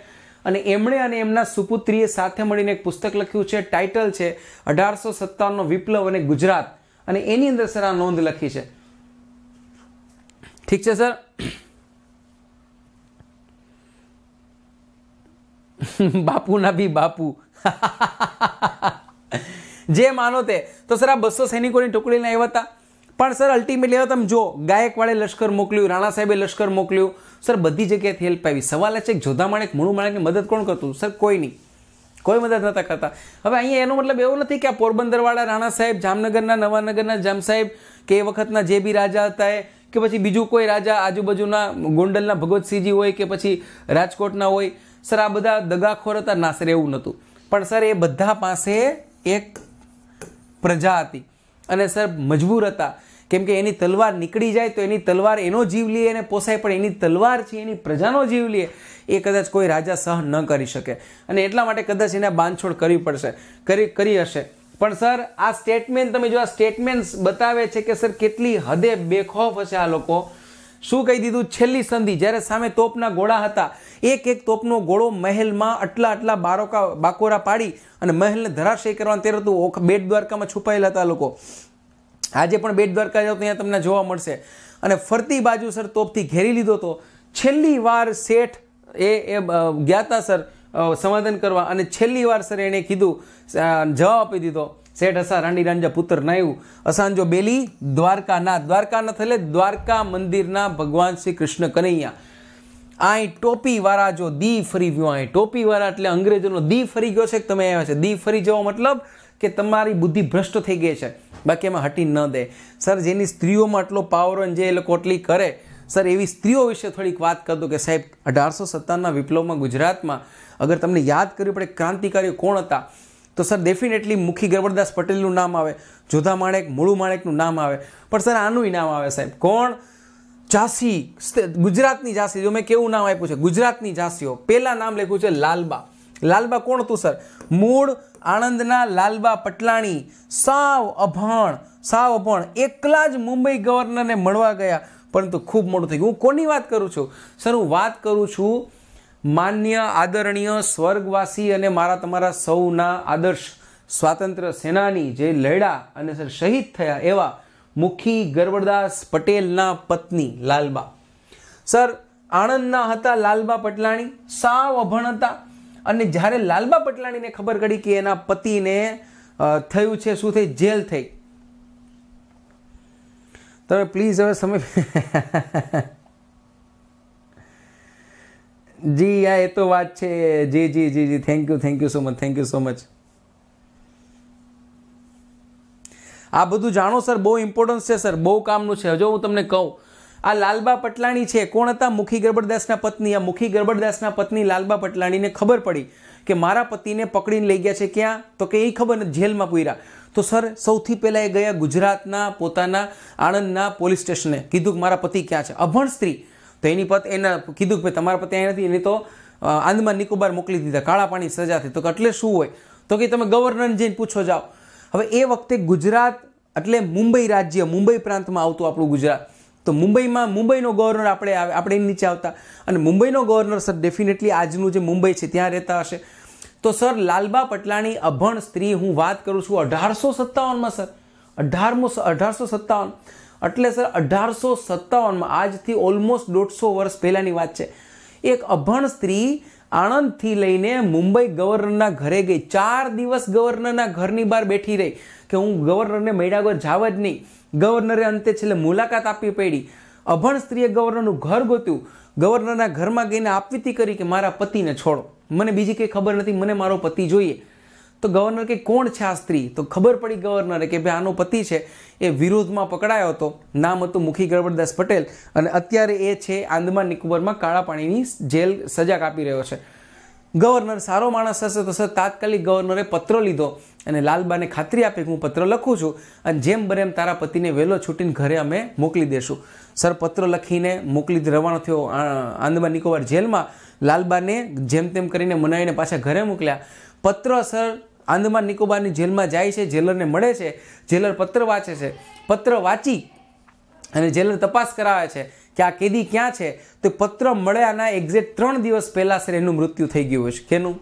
અને એમણે અને એમના સુપુત્રીએ સાથે મળીને એક પુસ્તક લખ્યું છે ટાઇટલ છે અઢારસો સત્તાવનનો વિપ્લવ અને ગુજરાત અને એની અંદર સર આ નોંધ લખી છે ઠીક છે સર બાપુના બી બાપુ જે માનો તે તો સર આ બસો સૈનિકોની ટુકડીને આવ્યા હતા પણ સર અલ્ટિમેટલી હવે તમે જો ગાયકવાડે લશ્કર મોકલ્યું રાણા સાહેબે લશ્કર મોકલ્યું સર બધી જગ્યાએથી હેલ્પ આવી સવાલ છે જોધા માણેક મૂળું માણેકની મદદ કોણ કરતું સર કોઈ નહીં કોઈ મદદ નતા કરતા હવે અહીંયા એનો મતલબ એવો નથી કે આ પોરબંદરવાળા રાણા સાહેબ જામનગરના નવાનગરના જામ સાહેબ કે એ વખતના જે બી રાજા હતા એ કે પછી બીજું કોઈ રાજા આજુબાજુના ગોંડલના ભગવતસિંહજી હોય કે પછી રાજકોટના હોય સર આ બધા દગાખોર હતા ના સર એવું નહોતું પણ સર એ બધા પાસે એક પ્રજા હતી અને સર મજબૂર હતા કેમ કે એની તલવાર નીકળી જાય તો એની તલવાર એનો જીવ લે એને પોસાય પણ એની તલવાર છે એની પ્રજાનો જીવ લે એ કદાચ કોઈ રાજા સહન ન કરી શકે અને એટલા માટે કદાચ એને બાંધછોડ કરવી પડશે કરી કરી હશે પણ સર આ સ્ટેટમેન્ટ તમે જો આ સ્ટેટમેન્ટ્સ બતાવે છે કે સર કેટલી હદે બેખોફ હશે આ લોકો શું કહી દીધું છેલ્લી સંધિ જ્યારે સામે તોપના ગોળા હતા એક એક તોપનો ગોળો મહેલમાં આટલા આટલા બારોકા બાકોરા પાડી અને મહેલને ધરાશય કરવાનું તે હતું ઓખ બેટ દ્વારકામાં છુપાયેલા હતા લોકો આજે પણ બેટ દ્વારકા જાઓ ત્યાં તમને જોવા મળશે અને ફરતી બાજુ સર તોપથી ઘેરી લીધો હતો છેલ્લી વાર શેઠ એ એ ગયા હતા સર સમાધાન કરવા અને છેલ્લી વાર સર એણે કીધું જવાબ આપી દીધો શેઠ હસા રાંડી રાંજા પુત્ર નાયું અસાંજો બેલી દ્વારકાના દ્વારકાના થલે દ્વારકા મંદિરના ભગવાન શ્રી કૃષ્ણ કનૈયા આય ટોપીવાળા જો દી ફરી ગયો આય ટોપીવાળા એટલે અંગ્રેજોનો દી ફરી ગયો છે કે તમે આવ્યા છે દી ફરી જવા મતલબ કે તમારી બુદ્ધિ ભ્રષ્ટ થઈ ગઈ છે બાકી એમાં હટી ન દે સર જેની સ્ત્રીઓમાં આટલો પાવર અને જે એ લોકો આટલી કરે સર એવી સ્ત્રીઓ વિશે થોડીક વાત કરતો કે સાહેબ અઢારસો સત્તાવનના વિપ્લવમાં ગુજરાતમાં અગર તમને યાદ કરવી પડે ક્રાંતિકારીઓ કોણ હતા તો સર ડેફિનેટલી મુખી ગરબરદાસ પટેલનું નામ આવે જોધા માણેક મૂળુ માણેકનું નામ આવે પણ સર આનું નામ આવે સાહેબ કોણ ઝાંસી ગુજરાતની ઝાંસી જો મેં કેવું નામ આપ્યું છે ગુજરાતની ઝાંસીઓ પહેલાં નામ લખ્યું છે લાલબા લાલબા કોણ હતું સર મૂળ આણંદના લાલબા પટલાણી સાવ અભણ સાવ અભણ એકલા જ મુંબઈ ગવર્નરને મળવા ગયા પરંતુ ખૂબ મોડું થઈ ગયું હું કોની વાત કરું છું સર હું વાત કરું છું માન્ય આદરણીય સ્વર્ગવાસી અને મારા તમારા સૌના આદર્શ સ્વાતંત્ર્ય સેનાની જે લડ્યા અને સર શહીદ થયા એવા મુખી ગરબડદાસ પટેલના પત્ની લાલબા સર આણંદના હતા લાલબા પટલાણી સાવ અભણ હતા અને જ્યારે લાલબા પટલાણીને ખબર પડી કે એના પતિને થયું છે શું થઈ જેલ થઈ તમે પ્લીઝ હવે સમય [laughs] જી યા એ તો વાત છે જી જી જી જી thank you thank you so much thank you so much આ બધું જાણો સર બહુ ઇમ્પોર્ટન્સ છે સર બહુ કામનું છે હજુ હું તમને કહું આ લાલબા પટલાણી છે કોણ હતા મુખી ગરબડદાસના પત્ની આ મુખી ગરબડદાસના પત્ની લાલબા પટલાણીને ખબર પડી કે મારા પતિને પકડીને લઈ ગયા છે ક્યાં તો કે એ ખબર નથી જેલમાં પૂર્યા તો સર સૌથી પહેલાં એ ગયા ગુજરાતના પોતાના આણંદના પોલીસ સ્ટેશને કીધું કે મારા પતિ ક્યાં છે અભણ સ્ત્રી તો એની પત એના કીધું કે તમારા પતિ અહીં નથી એને તો આંદમાન નિકોબાર મોકલી દીધા કાળા પાણી સજાથી તો એટલે શું હોય તો કે તમે ગવર્નરને જઈને પૂછો જાઓ હવે એ વખતે ગુજરાત એટલે મુંબઈ રાજ્ય મુંબઈ પ્રાંતમાં આવતું આપણું ગુજરાત તો મુંબઈમાં મુંબઈનો ગવર્નર આપણે આપણે નીચે આવતા અને મુંબઈનો ગવર્નર સર ડેફિનેટલી આજનું જે મુંબઈ છે ત્યાં રહેતા હશે તો સર લાલબા પટલાણી અભણ સ્ત્રી હું વાત કરું છું અઢારસો સત્તાવનમાં સર અઢારમો અઢારસો સત્તાવન એટલે સર અઢારસો સત્તાવનમાં આજથી ઓલમોસ્ટ દોઢસો વર્ષ પહેલાંની વાત છે એક અભણ સ્ત્રી આણંદથી લઈને મુંબઈ ગવર્નરના ઘરે ગઈ ચાર દિવસ ગવર્નરના ઘરની બહાર બેઠી રહી કે હું ગવર્નરને મળ્યા વગર જાવ જ નહીં ગવર્નરે અંતે છેલ્લે મુલાકાત આપી પડી અભણ સ્ત્રીએ ગવર્નરનું ઘર ગોત્યું ગવર્નરના ઘરમાં ગઈને આપવીતી કરી કે મારા પતિને છોડો મને બીજી કંઈ ખબર નથી મને મારો પતિ જોઈએ તો ગવર્નર કે કોણ છે આ સ્ત્રી તો ખબર પડી ગવર્નરે કે ભાઈ આનો પતિ છે એ વિરોધમાં પકડાયો હતો નામ હતું મુખી ગરબડદાસ પટેલ અને અત્યારે એ છે આંદમાન નિકોબરમાં કાળા પાણીની જેલ સજા કાપી રહ્યો છે ગવર્નર સારો માણસ હશે તો સર તાત્કાલિક ગવર્નરે પત્ર લીધો અને લાલબાને ખાતરી આપી કે હું પત્ર લખું છું અને જેમ બને એમ તારા પતિને વહેલો છૂટીને ઘરે અમે મોકલી દેશું સર પત્ર લખીને મોકલી રવાનો થયો આંદમાન નિકોબાર જેલમાં લાલબાને જેમ તેમ કરીને મનાવીને પાછા ઘરે મોકલ્યા પત્ર સર આંદમાન નિકોબારની જેલમાં જાય છે જેલરને મળે છે જેલર પત્ર વાંચે છે પત્ર વાંચી અને જેલર તપાસ કરાવે છે કે આ કેદી ક્યાં છે તો પત્ર મળ્યાના એક્ઝેક્ટ ત્રણ દિવસ પહેલાં સર એનું મૃત્યુ થઈ ગયું છે કેનું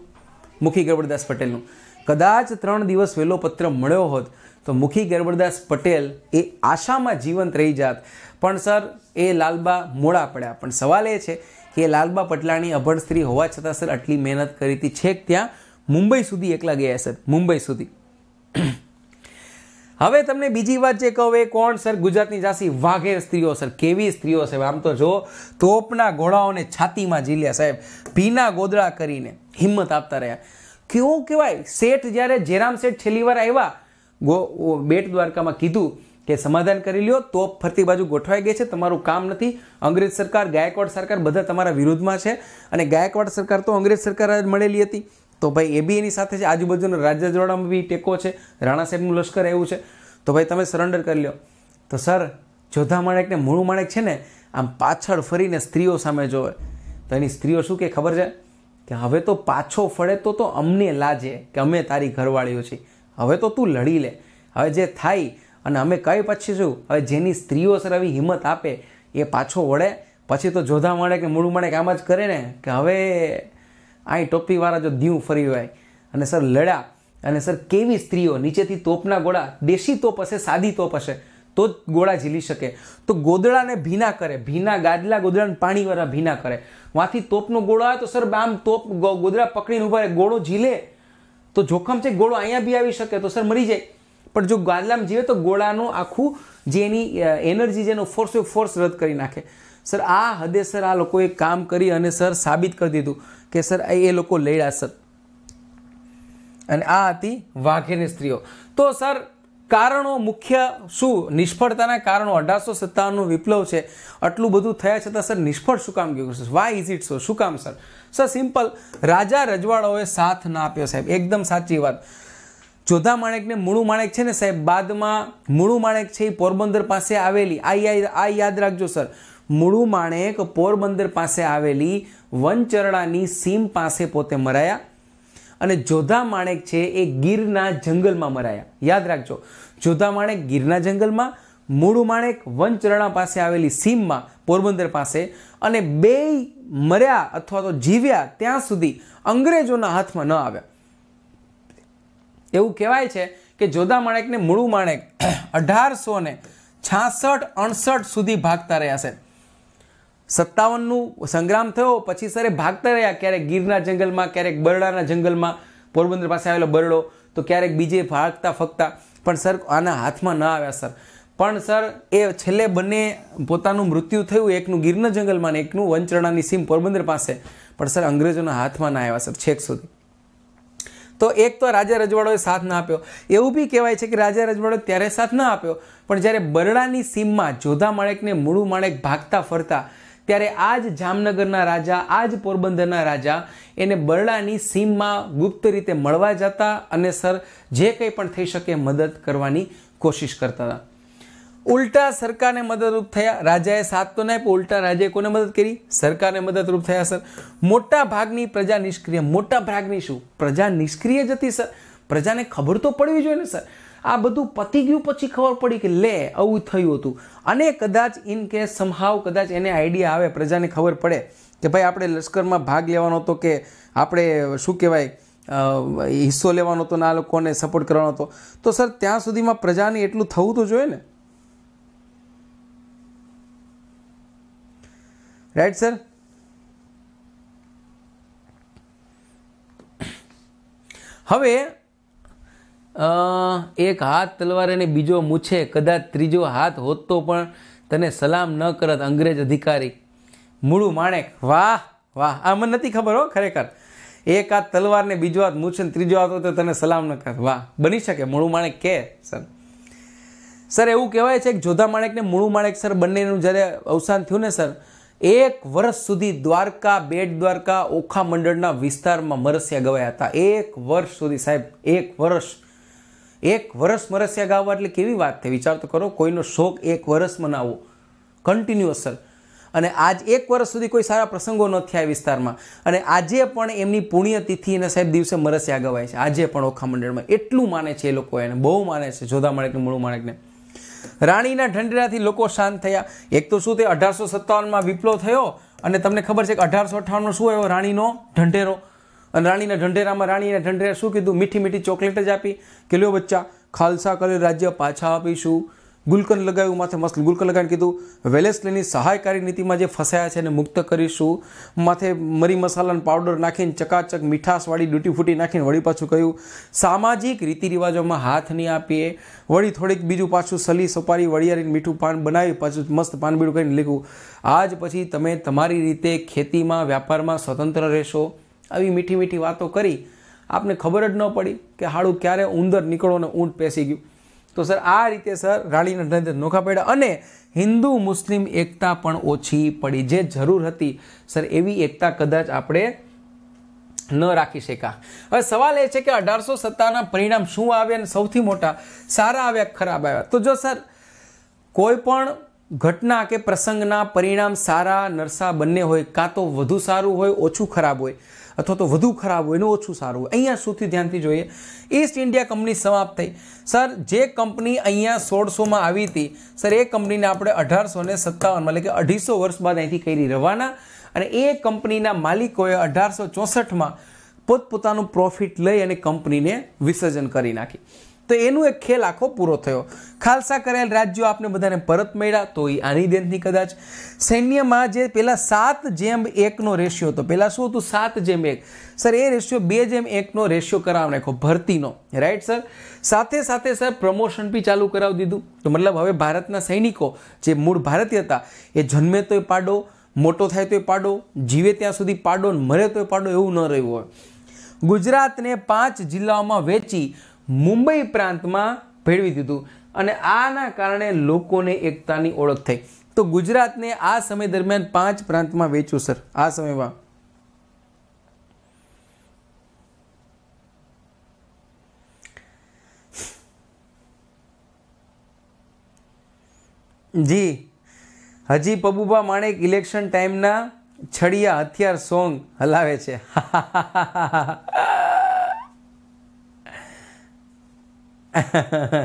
મુખી ગરબરદાસ પટેલનું કદાચ ત્રણ દિવસ વહેલો પત્ર મળ્યો હોત તો મુખી ગરબરદાસ પટેલ એ આશામાં જીવંત રહી જાત પણ સર એ લાલબા મોડા પડ્યા પણ સવાલ એ છે કે લાલબા પટલાની અભણ સ્ત્રી હોવા છતાં સર આટલી મહેનત કરી હતી છેક ત્યાં મુંબઈ સુધી એકલા ગયા સર મુંબઈ સુધી [clears throat] હવે તમને બીજી વાત જે કહું એ કોણ સર ગુજરાતની જાસી વાઘેર સ્ત્રીઓ સર કેવી સ્ત્રીઓ સાહેબ આમ તો જો તોપના ઘોડાઓને છાતીમાં ઝીલ્યા સાહેબ ભીના ગોદળા કરીને હિંમત આપતા રહ્યા કેવું કહેવાય શેઠ જ્યારે જેરામ શેઠ છેલ્લી વાર આવ્યા ગો બેટ દ્વારકામાં કીધું કે સમાધાન કરી લ્યો તો ફરતી બાજુ ગોઠવાઈ ગઈ છે તમારું કામ નથી અંગ્રેજ સરકાર ગાયકવાડ સરકાર બધા તમારા વિરુદ્ધમાં છે અને ગાયકવાડ સરકાર તો અંગ્રેજ સરકાર જ મળેલી હતી તો ભાઈ એ બી એની સાથે છે આજુબાજુના રાજ્ય જોડામાં બી ટેકો છે રાણા સાહેબનું લશ્કર એવું છે તો ભાઈ તમે સરેન્ડર કરી લો તો સર જોધા માણેકને મૂળું માણેક છે ને આમ પાછળ ફરીને સ્ત્રીઓ સામે જોવે તો એની સ્ત્રીઓ શું કે ખબર છે કે હવે તો પાછો ફળે તો તો અમને લાજે કે અમે તારી ઘરવાળીઓ છીએ હવે તો તું લડી લે હવે જે થાય અને અમે કઈ પછી શું હવે જેની સ્ત્રીઓ સર સરવી હિંમત આપે એ પાછો વળે પછી તો જોધા મળે કે મૂળું મળે કે આમ જ કરે ને કે હવે આ ટોપીવાળા જો દીવ ફરી હોય અને સર લડ્યા અને સર કેવી સ્ત્રીઓ નીચેથી તોપના ગોળા દેશી તોપ હશે સાદી તોપ હશે તો જ ગોળા ઝીલી શકે તો ગોદડાને ભીના કરે ભીના ગાદલા ગોદડાને પાણીવાળા ભીના કરે વાંથી તોપનો ગોળો આવે તો સર આમ તોપ ગોદડા પકડીને ઉભા રહે ગોળો ઝીલે તો જોખમ છે ગોળો અહીંયા બી આવી શકે તો સર મરી જાય પણ જો ગાદલામાં જીવે તો ગોળાનું આખું જે એની એનર્જી જેનો ફોર્સ ફોર્સ રદ કરી નાખે સર આ હદે સર આ લોકોએ કામ કરી અને સર સાબિત કરી દીધું કે સર એ લોકો લડ્યા સર અને આ હતી વાઘેની સ્ત્રીઓ તો સર કારણો મુખ્ય શું નિષ્ફળતાના કારણો અઢારસો સત્તાવનનું વિપ્લવ છે આટલું બધું થયા છતાં સર નિષ્ફળ શું કામ ગયું sir why is it so શું કામ સર સર સિમ્પલ રાજા રજવાડાઓએ સાથ ના આપ્યો સાહેબ એકદમ સાચી વાત જોધા માણેકને મૂળું માણેક છે ને સાહેબ બાદમાં મૂળું માણેક છે એ પોરબંદર પાસે આવેલી આ આ યાદ રાખજો સર મૂળું માણેક પોરબંદર પાસે આવેલી વનચરણાની સીમ પાસે પોતે મરાયા અને જોધા માણેક છે એ ગીરના જંગલમાં મરાયા યાદ રાખજો જોધા માણેક ગીરના જંગલમાં મૂળુ માણેક વનચરણા પાસે આવેલી સીમમાં પોરબંદર પાસે અને બે મર્યા અથવા તો જીવ્યા ત્યાં સુધી અંગ્રેજોના હાથમાં ન આવ્યા એવું કહેવાય છે કે જોધા માણેકને મૂળું માણેક અઢારસો ને છાસઠ અણસઠ સુધી ભાગતા રહ્યા છે સત્તાવનનું સંગ્રામ થયો પછી સરે ભાગતા રહ્યા ક્યારેક ગીરના જંગલમાં ક્યારેક બરડાના જંગલમાં પોરબંદર પાસે આવેલો બરડો તો ક્યારેક બીજે ભાગતા ફગતા પણ સર આના હાથમાં ન આવ્યા સર પણ સર એ છેલ્લે બંને પોતાનું મૃત્યુ થયું એકનું ગીરના જંગલમાં ને એકનું વંચરણાની સીમ પોરબંદર પાસે પણ સર અંગ્રેજોના હાથમાં ના આવ્યા સર છેક સુધી તો એક તો રાજા રજવાડોએ સાથ ના આપ્યો એવું બી કહેવાય છે કે રાજા રજવાડોએ ત્યારે સાથ ના આપ્યો પણ જ્યારે બરડાની સીમમાં જોધા માણેકને મૂળું માણેક ભાગતા ફરતા ત્યારે આ જ જામનગરના રાજા આ જ પોરબંદરના રાજા એને બરડાની સીમમાં ગુપ્ત રીતે મળવા જતા અને સર જે કંઈ પણ થઈ શકે મદદ કરવાની કોશિશ કરતા હતા ઉલટા સરકારને મદદરૂપ થયા રાજાએ સાથ તો નહીં પણ ઉલટા રાજાએ કોને મદદ કરી સરકારને મદદરૂપ થયા સર મોટા ભાગની પ્રજા નિષ્ક્રિય મોટા ભાગની શું પ્રજા નિષ્ક્રિય જ હતી સર પ્રજાને ખબર તો પડવી જોઈએ ને સર આ બધું પતી ગયું પછી ખબર પડી કે લે આવું થયું હતું અને કદાચ ઇન કેસ સમહાવ કદાચ એને આઈડિયા આવે પ્રજાને ખબર પડે કે ભાઈ આપણે લશ્કરમાં ભાગ લેવાનો હતો કે આપણે શું કહેવાય હિસ્સો લેવાનો હતો ને આ લોકોને સપોર્ટ કરવાનો હતો તો સર ત્યાં સુધીમાં પ્રજાને એટલું થવું તો જોઈએ ને રાઈટ સર હવે એક હાથ તલવાર અને બીજો મૂછે કદાચ ત્રીજો હાથ હોત તો પણ તને સલામ ન કરત અંગ્રેજ અધિકારી મૂળું માણેક વાહ વાહ આ મને નથી ખબર હો ખરેખર એક હાથ તલવારને બીજો હાથ મૂછે ત્રીજો હાથ હોય તો તને સલામ ન કર વાહ બની શકે મૂળું માણેક કે સર સર એવું કહેવાય છે કે જોધા માણેકને મૂળું માણેક સર બંનેનું જ્યારે અવસાન થયું ને સર એક વર્ષ સુધી દ્વારકા બેટ દ્વારકા ઓખા મંડળના વિસ્તારમાં મરસ્યા ગવાયા હતા એક વર્ષ સુધી સાહેબ એક વર્ષ એક વરસ મરસિયા ગાવા એટલે કેવી વાત થઈ વિચાર તો કરો કોઈનો શોખ એક વરસ મનાવવો કન્ટિન્યુઅસર અને આજ એક વર્ષ સુધી કોઈ સારા પ્રસંગો ન થયા વિસ્તારમાં અને આજે પણ એમની પુણ્યતિથિ અને સાહેબ દિવસે મરસિયા ગવાય છે આજે પણ ઓખા મંડળમાં એટલું માને છે એ લોકો એને બહુ માને છે જોધા માણેકને મૂળું માણેકને રાણીના ઢંઢેરાથી લોકો શાંત થયા એક તો શું તે અઢારસો સત્તાવનમાં વિપ્લવ થયો અને તમને ખબર છે કે અઢારસો અઠાવનમાં શું આવ્યો રાણીનો ઢંઢેરો અને રાણીના ઢંઢેરામાં રાણીના ઢંઢેરા શું કીધું મીઠી મીઠી ચોકલેટ જ આપી કે લ્યો બચ્ચા ખાલસા કરે રાજ્ય પાછા આપીશું ગુલકન લગાવ્યું માથે મસ્ત ગુલકન લગાવીને કીધું વેલેસ્લેની સહાયકારી નીતિમાં જે ફસાયા છે એને મુક્ત કરીશું માથે મરી મસાલાનો પાવડર નાખીને ચકાચક મીઠાશવાળી ડ્યુટી ફૂટી નાખીને વળી પાછું કહ્યું સામાજિક રીતિ રિવાજોમાં હાથ નહીં આપીએ વળી થોડીક બીજું પાછું સલી સોપારી વળિયારીને મીઠું પાન બનાવી પાછું મસ્ત પાનબીડું કરીને લીધું આજ પછી તમે તમારી રીતે ખેતીમાં વ્યાપારમાં સ્વતંત્ર રહેશો આવી મીઠી મીઠી વાતો કરી આપને ખબર જ ન પડી કે હાડું ક્યારે ઉંદર નીકળો ને ઊંટ પેસી ગયું તો સર આ રીતે સર રાણીના ધંધે નોખા પડ્યા અને હિન્દુ મુસ્લિમ એકતા પણ ઓછી પડી જે જરૂર હતી સર એવી એકતા કદાચ આપણે ન રાખી શક્યા હવે સવાલ એ છે કે અઢારસો સત્તાના પરિણામ શું આવ્યા અને સૌથી મોટા સારા આવ્યા ખરાબ આવ્યા તો જો સર કોઈ પણ ઘટના કે પ્રસંગના પરિણામ સારા નરસા બંને હોય કાં તો વધુ સારું હોય ઓછું ખરાબ હોય અથવા તો વધુ ખરાબ હોય એનું ઓછું સારું હોય અહીંયા સુધી ધ્યાનથી જોઈએ ઈસ્ટ ઇન્ડિયા કંપની સમાપ્ત થઈ સર જે કંપની અહીંયા સોળસોમાં આવી હતી સર એ કંપનીને આપણે અઢારસો ને સત્તાવનમાં એટલે કે અઢીસો વર્ષ બાદ અહીંથી કરી રવાના અને એ કંપનીના માલિકોએ અઢારસો ચોસઠમાં પોતપોતાનું પ્રોફિટ લઈ અને કંપનીને વિસર્જન કરી નાખી તો એનું એક ખેલ આખો પૂરો થયો ખાલસા કરેલ રાજ્યો આપને બધાને પરત મળ્યા તો એ આની દેનની કદાચ સૈન્યમાં જે પહેલાં સાત જેમ એકનો રેશિયો હતો પહેલાં શું હતું સાત જેમ એક સર એ રેશિયો બે જેમ એકનો રેશિયો કરાવ નાખ્યો ભરતીનો રાઈટ સર સાથે સાથે સર પ્રમોશન બી ચાલુ કરાવી દીધું તો મતલબ હવે ભારતના સૈનિકો જે મૂળ ભારતીય હતા એ જન્મે તોય પાડો મોટો થાય તોય પાડો જીવે ત્યાં સુધી પાડો ને મરે તોય પાડો એવું ન રહ્યું હોય ગુજરાતને પાંચ જિલ્લાઓમાં વેચી મુંબઈ પ્રાંતમાં ભેળવી દીધું અને આના કારણે લોકોને એકતાની ઓળખ થઈ તો ગુજરાતને આ સમય દરમિયાન પાંચ પ્રાંતમાં વેચ્યું સર આ સમયમાં જી હજી પબુબા માણેક ઇલેક્શન ટાઈમના છડિયા હથિયાર સોંગ હલાવે છે [laughs] [laughs] તો સર ફાઇનલી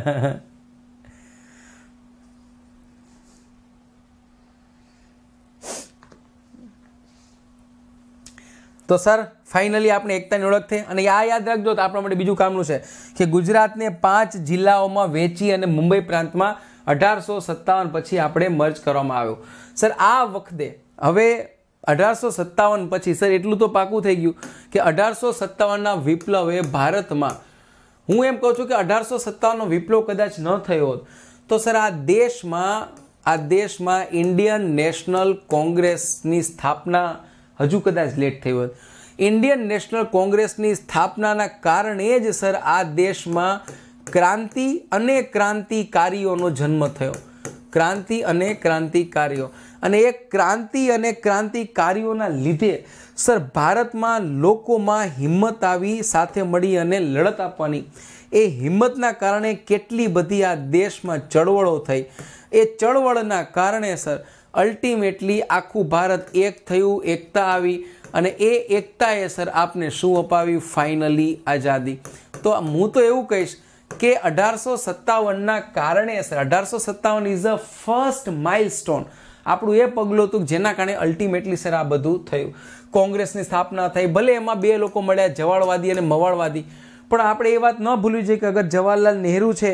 આપણે એકતાની ઓળખ થઈ અને આ યાદ રાખજો તો આપણા માટે બીજું કામનું છે કે ગુજરાતને પાંચ જિલ્લાઓમાં વેચી અને મુંબઈ પ્રાંતમાં અઢારસો સત્તાવન પછી આપણે મર્જ કરવામાં આવ્યો સર આ વખતે હવે અઢારસો સત્તાવન પછી સર એટલું તો પાકું થઈ ગયું કે અઢારસો સત્તાવનના વિપ્લવે ભારતમાં હું એમ કહું છું કે અઢારસો સત્તાવનનો વિપ્લવ કદાચ ન થયો હોત તો સર આ દેશમાં આ દેશમાં ઇન્ડિયન નેશનલ કોંગ્રેસની સ્થાપના હજુ કદાચ લેટ થઈ હોત ઇન્ડિયન નેશનલ કોંગ્રેસની સ્થાપનાના કારણે જ સર આ દેશમાં ક્રાંતિ અને ક્રાંતિકારીઓનો જન્મ થયો ક્રાંતિ અને ક્રાંતિકારીઓ અને એ ક્રાંતિ અને ક્રાંતિકારીઓના લીધે સર ભારતમાં લોકોમાં હિંમત આવી સાથે મળી અને લડત આપવાની એ હિંમતના કારણે કેટલી બધી આ દેશમાં ચળવળો થઈ એ ચળવળના કારણે સર અલ્ટિમેટલી આખું ભારત એક થયું એકતા આવી અને એ એકતાએ સર આપને શું અપાવ્યું ફાઇનલી આઝાદી તો હું તો એવું કહીશ કે અઢારસો સત્તાવનના કારણે સર અઢારસો સત્તાવન ઇઝ અ ફર્સ્ટ માઇલસ્ટોન આપણું એ પગલું હતું જેના કારણે અલ્ટિમેટલી સર આ બધું થયું કોંગ્રેસની સ્થાપના થઈ ભલે એમાં બે લોકો મળ્યા જવાળવાદી અને મવાળવાદી પણ આપણે એ વાત ન ભૂલવી જોઈએ કે અગર જવાહરલાલ નહેરુ છે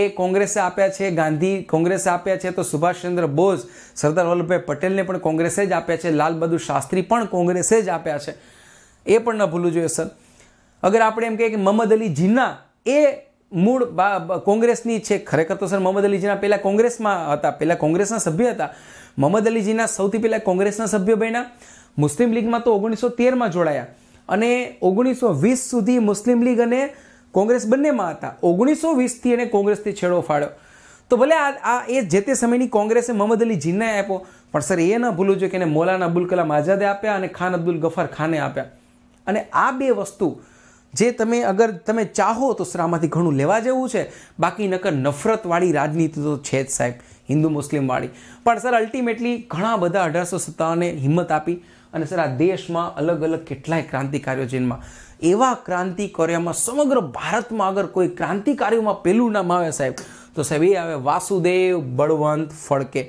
એ કોંગ્રેસે આપ્યા છે ગાંધી કોંગ્રેસે આપ્યા છે તો સુભાષચંદ્ર બોઝ સરદાર વલ્લભભાઈ પટેલને પણ કોંગ્રેસે જ આપ્યા છે લાલ બહાદુર શાસ્ત્રી પણ કોંગ્રેસે જ આપ્યા છે એ પણ ન ભૂલવું જોઈએ સર અગર આપણે એમ કહીએ કે મહમદ અલી જીન્ના એ મૂળ કોંગ્રેસની છે ખરેખર તો સર મોહમ્મદ અલીજીના પહેલા કોંગ્રેસમાં હતા પહેલાં કોંગ્રેસના સભ્ય હતા મોહમ્મદ અલીજીના સૌથી પહેલાં કોંગ્રેસના સભ્ય બન્યા મુસ્લિમ લીગમાં તો ઓગણીસો તેરમાં જોડાયા અને ઓગણીસો વીસ સુધી મુસ્લિમ લીગ અને કોંગ્રેસ બંનેમાં હતા ઓગણીસો વીસથી એને કોંગ્રેસથી છેડો ફાળ્યો તો ભલે આ આ એ જે તે સમયની કોંગ્રેસે મોહમ્મદ અલી જીન્નાએ આપ્યો પણ સર એ ન ભૂલવું જોઈએ કે એને મૌલાના અબુલ કલામ આઝાદે આપ્યા અને ખાન અબ્દુલ ગફર ખાને આપ્યા અને આ બે વસ્તુ જે તમે અગર તમે ચાહો તો સ્રામાંથી ઘણું લેવા જેવું છે બાકી નકર નફરતવાળી રાજનીતિ તો છે જ સાહેબ હિન્દુ મુસ્લિમવાળી પણ સર અલ્ટિમેટલી ઘણા બધા અઢારસો સત્તાવને હિંમત આપી અને સર આ દેશમાં અલગ અલગ કેટલાય ક્રાંતિકારીઓ જેમાં એવા ક્રાંતિકારીઓમાં સમગ્ર ભારતમાં અગર કોઈ ક્રાંતિકારીઓમાં પહેલું નામ આવે સાહેબ તો સાહેબ એ આવે વાસુદેવ બળવંત ફડકે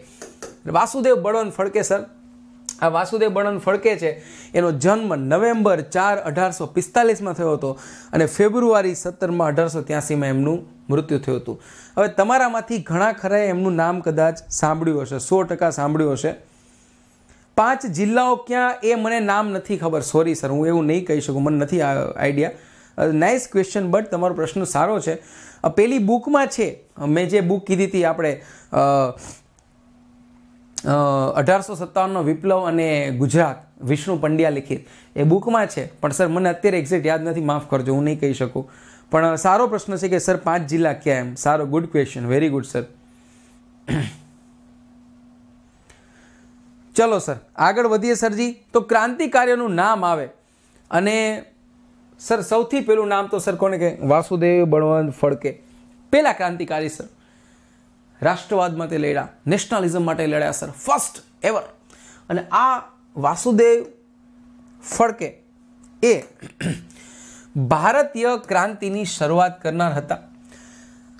વાસુદેવ બળવંત ફળકે સર આ વાસુદેવ બળન ફળકે છે એનો જન્મ નવેમ્બર ચાર અઢારસો પિસ્તાલીસમાં થયો હતો અને ફેબ્રુઆરી સત્તરમાં અઢારસો ત્યાસીમાં એમનું મૃત્યુ થયું હતું હવે તમારામાંથી ઘણા ખરાએ એમનું નામ કદાચ સાંભળ્યું હશે સો ટકા સાંભળ્યું હશે પાંચ જિલ્લાઓ ક્યાં એ મને નામ નથી ખબર સોરી સર હું એવું નહીં કહી શકું મને નથી આઈડિયા નાઇસ ક્વેશ્ચન બટ તમારો પ્રશ્ન સારો છે પેલી બુકમાં છે મેં જે બુક કીધી હતી આપણે અઢારસો સત્તાવનનો વિપ્લવ અને ગુજરાત વિષ્ણુ પંડ્યા લિખિત એ બુકમાં છે પણ સર મને અત્યારે એક્ઝેક્ટ યાદ નથી માફ કરજો હું નહીં કહી શકું પણ સારો પ્રશ્ન છે કે સર પાંચ જિલ્લા ક્યાં એમ સારો good question very good sir ચલો સર આગળ વધીએ સરજી તો ક્રાંતિકાર્યનું નામ આવે અને સર સૌથી પહેલું નામ તો સર કોને કહે વાસુદેવ બળવંત ફડકે પહેલાં ક્રાંતિકારી સર રાષ્ટ્રવાદ માટે લડ્યા નેશનલિઝમ માટે લડ્યા સર ફર્સ્ટ એવર અને આ વાસુદેવ ફડકે એ ભારતીય ક્રાંતિની શરૂઆત કરનાર હતા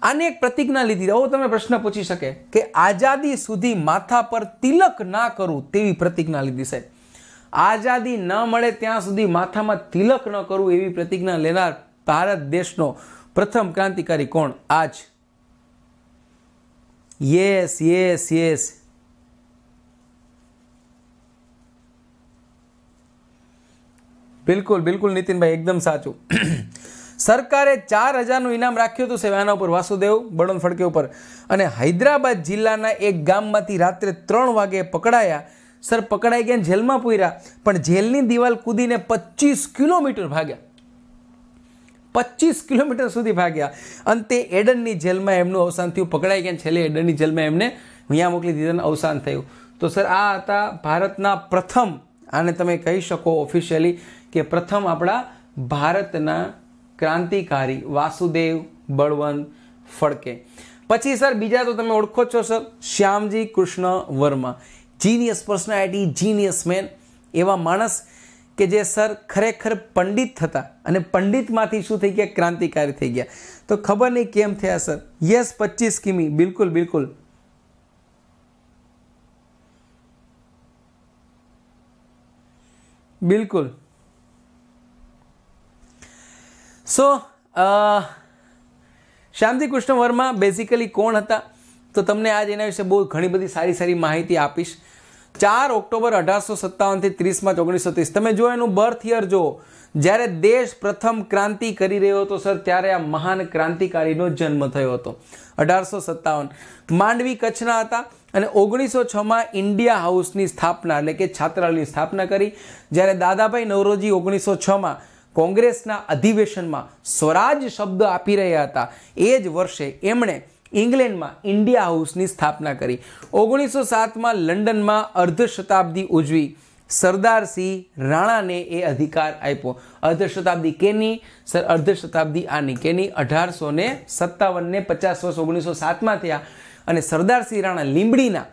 આને એક પ્રતિજ્ઞા લીધી આવો તમે પ્રશ્ન પૂછી શકે કે આઝાદી સુધી માથા પર તિલક ના કરું તેવી પ્રતિજ્ઞા લીધી સાહેબ આઝાદી ન મળે ત્યાં સુધી માથામાં તિલક ન કરવું એવી પ્રતિજ્ઞા લેનાર ભારત દેશનો પ્રથમ ક્રાંતિકારી કોણ આજ Yes, yes, yes. બિલકુલ બિલકુલ નીતિનભાઈ એકદમ સાચું સરકારે ચાર હજારનું ઇનામ રાખ્યું હતું સેવાના ઉપર વાસુદેવ બળવંત ફડકે ઉપર અને હૈદરાબાદ જિલ્લાના એક ગામમાંથી રાત્રે ત્રણ વાગે પકડાયા સર પકડાઈ ગયા જેલમાં પૂર્યા પણ જેલની દિવાલ કૂદીને પચીસ કિલોમીટર ભાગ્યા પચીસ કિલોમીટર સુધી ભાગ્યા અંતે એડનની જેલમાં એમનું અવસાન થયું પકડાઈ ગયા છેલ્લે એડનની જેલમાં એમને અહીંયા મોકલી દીધાને અવસાન થયું તો સર આ હતા ભારતના પ્રથમ આને તમે કહી શકો ઓફિશિયલી કે પ્રથમ આપણા ભારતના ક્રાંતિકારી વાસુદેવ બળવંત ફડકે પછી સર બીજા તો તમે ઓળખો છો sir Shyamji Krishna Varma genius personality genius man એવા માણસ કે જે સર ખરેખર પંડિત હતા અને પંડિતમાંથી શું થઈ ગયા ક્રાંતિકારી થઈ ગયા તો ખબર નહીં કેમ થયા સર યસ પચીસ કિમી બિલકુલ બિલકુલ બિલકુલ સો શાંતિ કૃષ્ણ વર્મા બેઝિકલી કોણ હતા તો તમને આજ એના વિશે બહુ ઘણી બધી સારી સારી માહિતી આપીશ ચાર ઓક્ટોબર અઢારસો સત્તાવનથી ત્રીસમાં ઓગણીસો ત્રીસ તમે જો એનું બર્થ યર જો જ્યારે દેશ પ્રથમ ક્રાંતિ કરી રહ્યો હતો સર ત્યારે આ મહાન ક્રાંતિકારીનો જન્મ થયો હતો અઢારસો સત્તાવન માંડવી કચ્છના હતા અને ઓગણીસો છમાં ઇન્ડિયા હાઉસની સ્થાપના એટલે કે છાત્રાલયની સ્થાપના કરી જ્યારે દાદાભાઈ નવરોજી ઓગણીસો છમાં કોંગ્રેસના અધિવેશનમાં સ્વરાજ શબ્દ આપી રહ્યા હતા એ જ વર્ષે એમણે ઇંગ્લેન્ડમાં ઇન્ડિયા હાઉસની સ્થાપના કરી ઓગણીસો સાતમાં લંડનમાં અર્ધ શતાબ્દી ઉજવી સરદારસિંહ રાણાને એ અધિકાર આપ્યો અર્ધ શતાબ્દી કેની સર અર્ધ શતાબ્દી આની કેની અઢારસો ને સત્તાવનને પચાસ વર્ષ ઓગણીસો સાતમાં થયા અને સરદારસિંહ રાણા લીંબડીના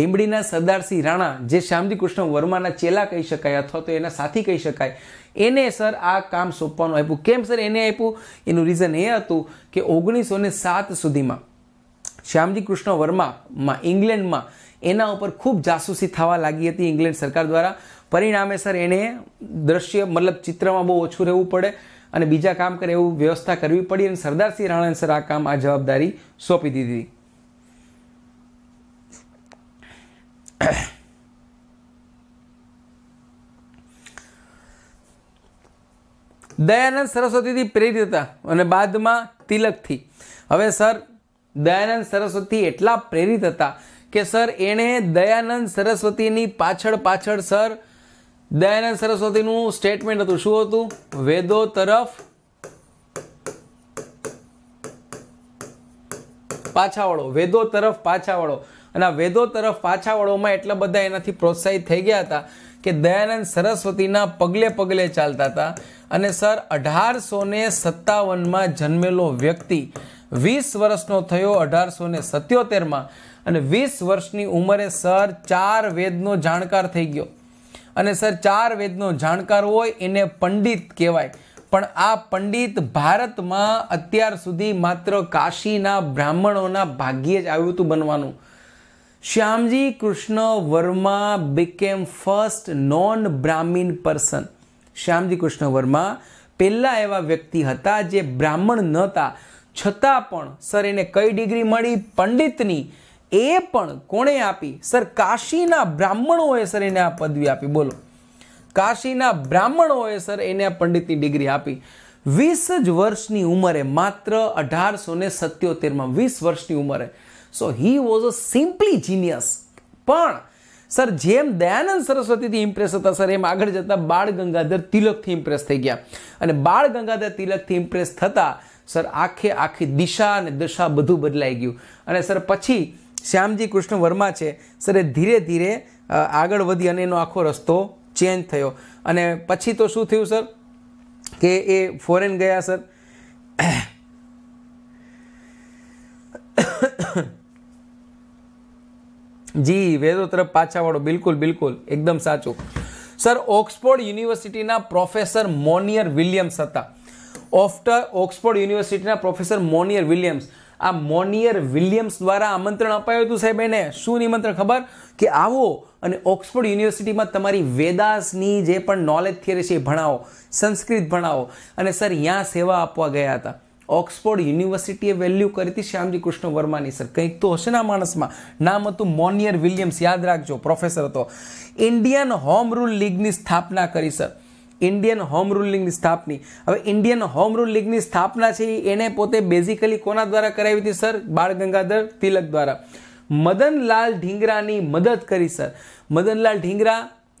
લીંબડીના સરદારસિંહ રાણા જે શ્યામજી કૃષ્ણ વર્માના ચેલા કહી શકાય અથવા તો એના સાથી કહી શકાય એને સર આ કામ સોંપવાનું આપ્યું કેમ સર એને આપ્યું એનું રીઝન એ હતું કે ઓગણીસો ને સાત સુધીમાં શ્યામજી કૃષ્ણ વર્મામાં ઇંગ્લેન્ડમાં એના ઉપર ખૂબ જાસૂસી થવા લાગી હતી ઇંગ્લેન્ડ સરકાર દ્વારા પરિણામે સર એને દ્રશ્ય મતલબ ચિત્રમાં બહુ ઓછું રહેવું પડે અને બીજા કામ કરે એવું વ્યવસ્થા કરવી પડી અને સરદારસિંહ રાણા સર આ કામ આ જવાબદારી સોંપી દીધી દયાનંદ સરસ્વતીથી પ્રેરિત હતા અને બાદમાં તિલકથી હવે સર દયાનંદ સરસ્વતી એટલા પ્રેરિત હતા કે સર એણે દયાનંદ સરસ્વતીની પાછળ પાછળ સર દયાનંદ સરસ્વતીનું સ્ટેટમેન્ટ હતું શું હતું વેદો તરફ પાછા વળો વેદો તરફ પાછા વળો અને વેદો તરફ પાછા વળોમાં એટલા બધા એનાથી પ્રોત્સાહિત થઈ ગયા હતા કે દયાનંદ સરસ્વતીના પગલે પગલે ચાલતા હતા અને સર અઢારસો ને સત્તાવનમાં જન્મેલો વ્યક્તિ વીસ વર્ષનો થયો અઢારસો ને સત્યોતેરમાં અને વીસ વર્ષની ઉંમરે સર ચાર વેદનો જાણકાર થઈ ગયો અને સર ચાર વેદનો જાણકાર હોય એને પંડિત કહેવાય પણ આ પંડિત ભારતમાં અત્યાર સુધી માત્ર કાશીના બ્રાહ્મણોના ભાગ્યે જ આવ્યું હતું બનવાનું Shyamji Krishna Varma became first non brahmin person Shyamji Krishna Varma પહેલાં એવા વ્યક્તિ હતા જે બ્રાહ્મણ નહોતા છતાં પણ સર એને કઈ ડિગ્રી મળી પંડિતની એ પણ કોણે આપી સર કાશીના બ્રાહ્મણોએ સર એને આ પદવી આપી બોલો કાશીના બ્રાહ્મણોએ સર એને આ પંડિતની ડિગ્રી આપી વીસ જ વર્ષની ઉંમરે માત્ર અઢારસો ને સત્યોતેરમાં વીસ વર્ષની ઉંમરે so he was a simply genius પણ સર જેમ દયાનંદ સરસ્વતીથી ઇમ્પ્રેસ હતા સર એમ આગળ જતાં બાળ ગંગાધર તિલકથી ઇમ્પ્રેસ થઈ ગયા અને બાળ ગંગાધર તિલકથી ઇમ્પ્રેસ થતાં સર આખે આખી દિશા અને દશા બધું બદલાઈ ગયું અને સર પછી શ્યામજી કૃષ્ણ વર્મા છે સર એ ધીરે ધીરે આગળ વધી અને એનો આખો રસ્તો ચેન્જ થયો અને પછી તો શું થયું સર કે એ ફોરેન ગયા સર [coughs] જી વેદો તરફ પાછા વળો બિલકુલ બિલકુલ એકદમ સાચું સર ઓક્સફોર્ડ યુનિવર્સિટીના પ્રોફેસર મોનિયર વિલિયમ્સ હતા ઓફ્ટર ઓક્સફોર્ડ યુનિવર્સિટીના પ્રોફેસર મોનિયર વિલિયમ્સ આ મોનિયર વિલિયમ્સ દ્વારા આમંત્રણ અપાયું હતું સાહેબ એને શું નિમંત્રણ ખબર કે આવો અને ઓક્સફોર્ડ યુનિવર્સિટીમાં તમારી વેદાસની જે પણ નોલેજ થિયરી છે એ ભણાવો સંસ્કૃત ભણાવો અને સર ત્યાં સેવા આપવા ગયા હતા ઓક્સફોર્ડ યુનિવર્સિટીએ વેલ્યુ કરી હતી શ્યામજી કૃષ્ણ વર્માની સર કંઈક તો હશે ને માણસમાં નામ હતું મોનિયર વિલિયમ્સ યાદ રાખજો પ્રોફેસર હતો ઇન્ડિયન હોમ રૂલ લીગની સ્થાપના કરી સર ઇન્ડિયન હોમ રૂલ લીગની સ્થાપની હવે ઇન્ડિયન હોમ રૂલ લીગની સ્થાપના છે એને પોતે બેઝિકલી કોના દ્વારા કરાવી હતી સર બાળ ગંગાધર તિલક દ્વારા મદનલાલ ઢીંગરાની મદદ કરી સર મદનલાલ ઢીંગરા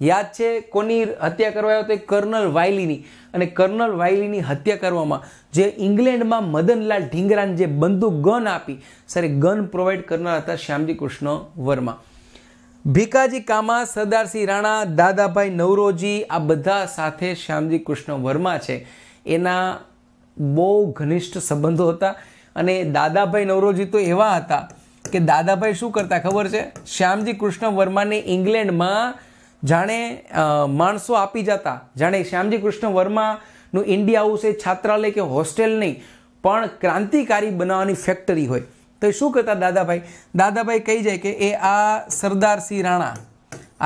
યાદ છે કોની હત્યા કરવાયો તો કર્નલ વાયલીની અને કર્નલ વાયલીની હત્યા કરવામાં જે ઇંગ્લેન્ડમાં મદનલાલ ઢીંગરાને જે બંદૂક ગન આપી સર એ ગન પ્રોવાઈડ કરનાર હતા શ્યામજી કૃષ્ણ વર્મા ભીકાજી કામા સરદારસિંહ રાણા દાદાભાઈ નવરોજી આ બધા સાથે શ્યામજી કૃષ્ણ વર્મા છે એના બહુ ઘનિષ્ઠ સંબંધો હતા અને દાદાભાઈ નવરોજી તો એવા હતા કે દાદાભાઈ શું કરતા ખબર છે શ્યામજી કૃષ્ણ વર્માને ઇંગ્લેન્ડમાં જાણે માણસો આપી જતા જાણે શ્યામજી કૃષ્ણ વર્માનું ઇન્ડિયા હાઉસ એ છાત્રાલય કે હોસ્ટેલ નહીં પણ ક્રાંતિકારી બનાવવાની ફેક્ટરી હોય તો શું કરતા દાદાભાઈ દાદાભાઈ કહી જાય કે એ આ સરદારસિંહ રાણા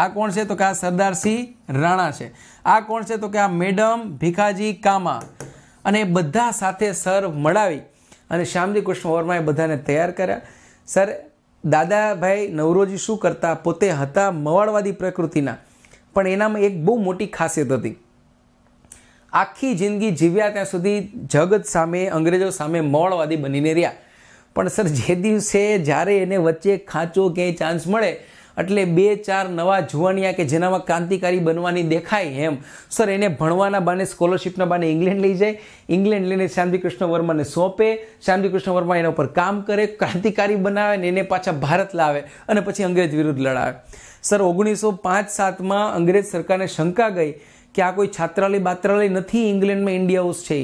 આ કોણ છે તો કે આ સરદારસિંહ રાણા છે આ કોણ છે તો કે આ મેડમ ભીખાજી કામા અને બધા સાથે સર મળાવી અને શ્યામજી કૃષ્ણ વર્માએ બધાને તૈયાર કર્યા સર દાદાભાઈ નવરોજી શું કરતા પોતે હતા મવાળવાદી પ્રકૃતિના પણ એનામાં એક બહુ મોટી ખાસિયત હતી આખી જિંદગી જીવ્યા ત્યાં સુધી જગત સામે અંગ્રેજો સામે મવાળવાદી બનીને રહ્યા પણ સર જે દિવસે જ્યારે એને વચ્ચે ખાંચો ક્યાંય ચાન્સ મળે એટલે બે ચાર નવા જુવાનિયા કે જેનામાં ક્રાંતિકારી બનવાની દેખાય એમ સર એને ભણવાના બાને સ્કોલરશિપના બાને ઇંગ્લેન્ડ લઈ જાય ઇંગ્લેન્ડ લઈને શ્યામજી કૃષ્ણ વર્માને સોંપે શ્યામજી કૃષ્ણ વર્મા એના ઉપર કામ કરે ક્રાંતિકારી બનાવે ને એને પાછા ભારત લાવે અને પછી અંગ્રેજ વિરુદ્ધ લડાવે સર ઓગણીસો પાંચ સાતમાં અંગ્રેજ સરકારને શંકા ગઈ કે આ કોઈ છાત્રાલય બાત્રાલય નથી ઇંગ્લેન્ડમાં ઇન્ડિયા હાઉસ છે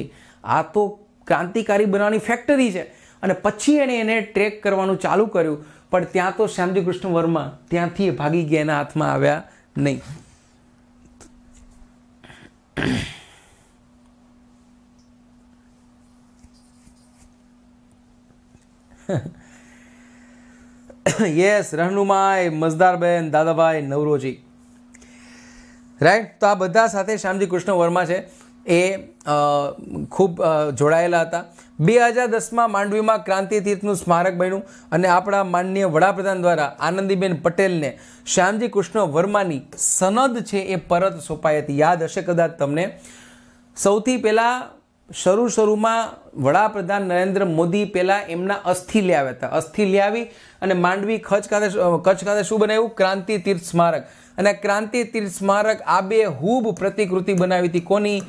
આ તો ક્રાંતિકારી બનાવવાની ફેક્ટરી છે અને પછી એણે એને ટ્રેક કરવાનું ચાલુ કર્યું પણ ત્યાં તો શ્યામજી કૃષ્ણ વર્મા ત્યાંથી એ ભાગી ગયા એના હાથમાં આવ્યા નહીં યસ રહનુમાય મજદારબેન દાદાભાઈ નવરોજી રાઈટ તો આ બધા સાથે શ્યામજી કૃષ્ણ વર્મા છે એ ખૂબ જોડાયેલા હતા બે હજાર દસમાં માંડવીમાં ક્રાંતિ તીર્થનું સ્મારક બન્યું અને આપણા માનનીય વડાપ્રધાન દ્વારા આનંદીબેન પટેલને શ્યામજી કૃષ્ણ વર્માની સનદ છે એ પરત સોંપાઈ હતી યાદ હશે કદાચ તમને સૌથી પહેલાં શરૂ શરૂમાં વડાપ્રધાન નરેન્દ્ર મોદી પહેલાં એમના અસ્થિ લાવ્યા હતા અસ્થિ લાવી અને માંડવી કચ્છ ખાતે કચ્છ ખાતે શું બનાવ્યું ક્રાંતિ તીર્થ સ્મારક અને ક્રાંતિ તીર્થ સ્મારક આ બે હૂબ પ્રતિકૃતિ બનાવી હતી કોની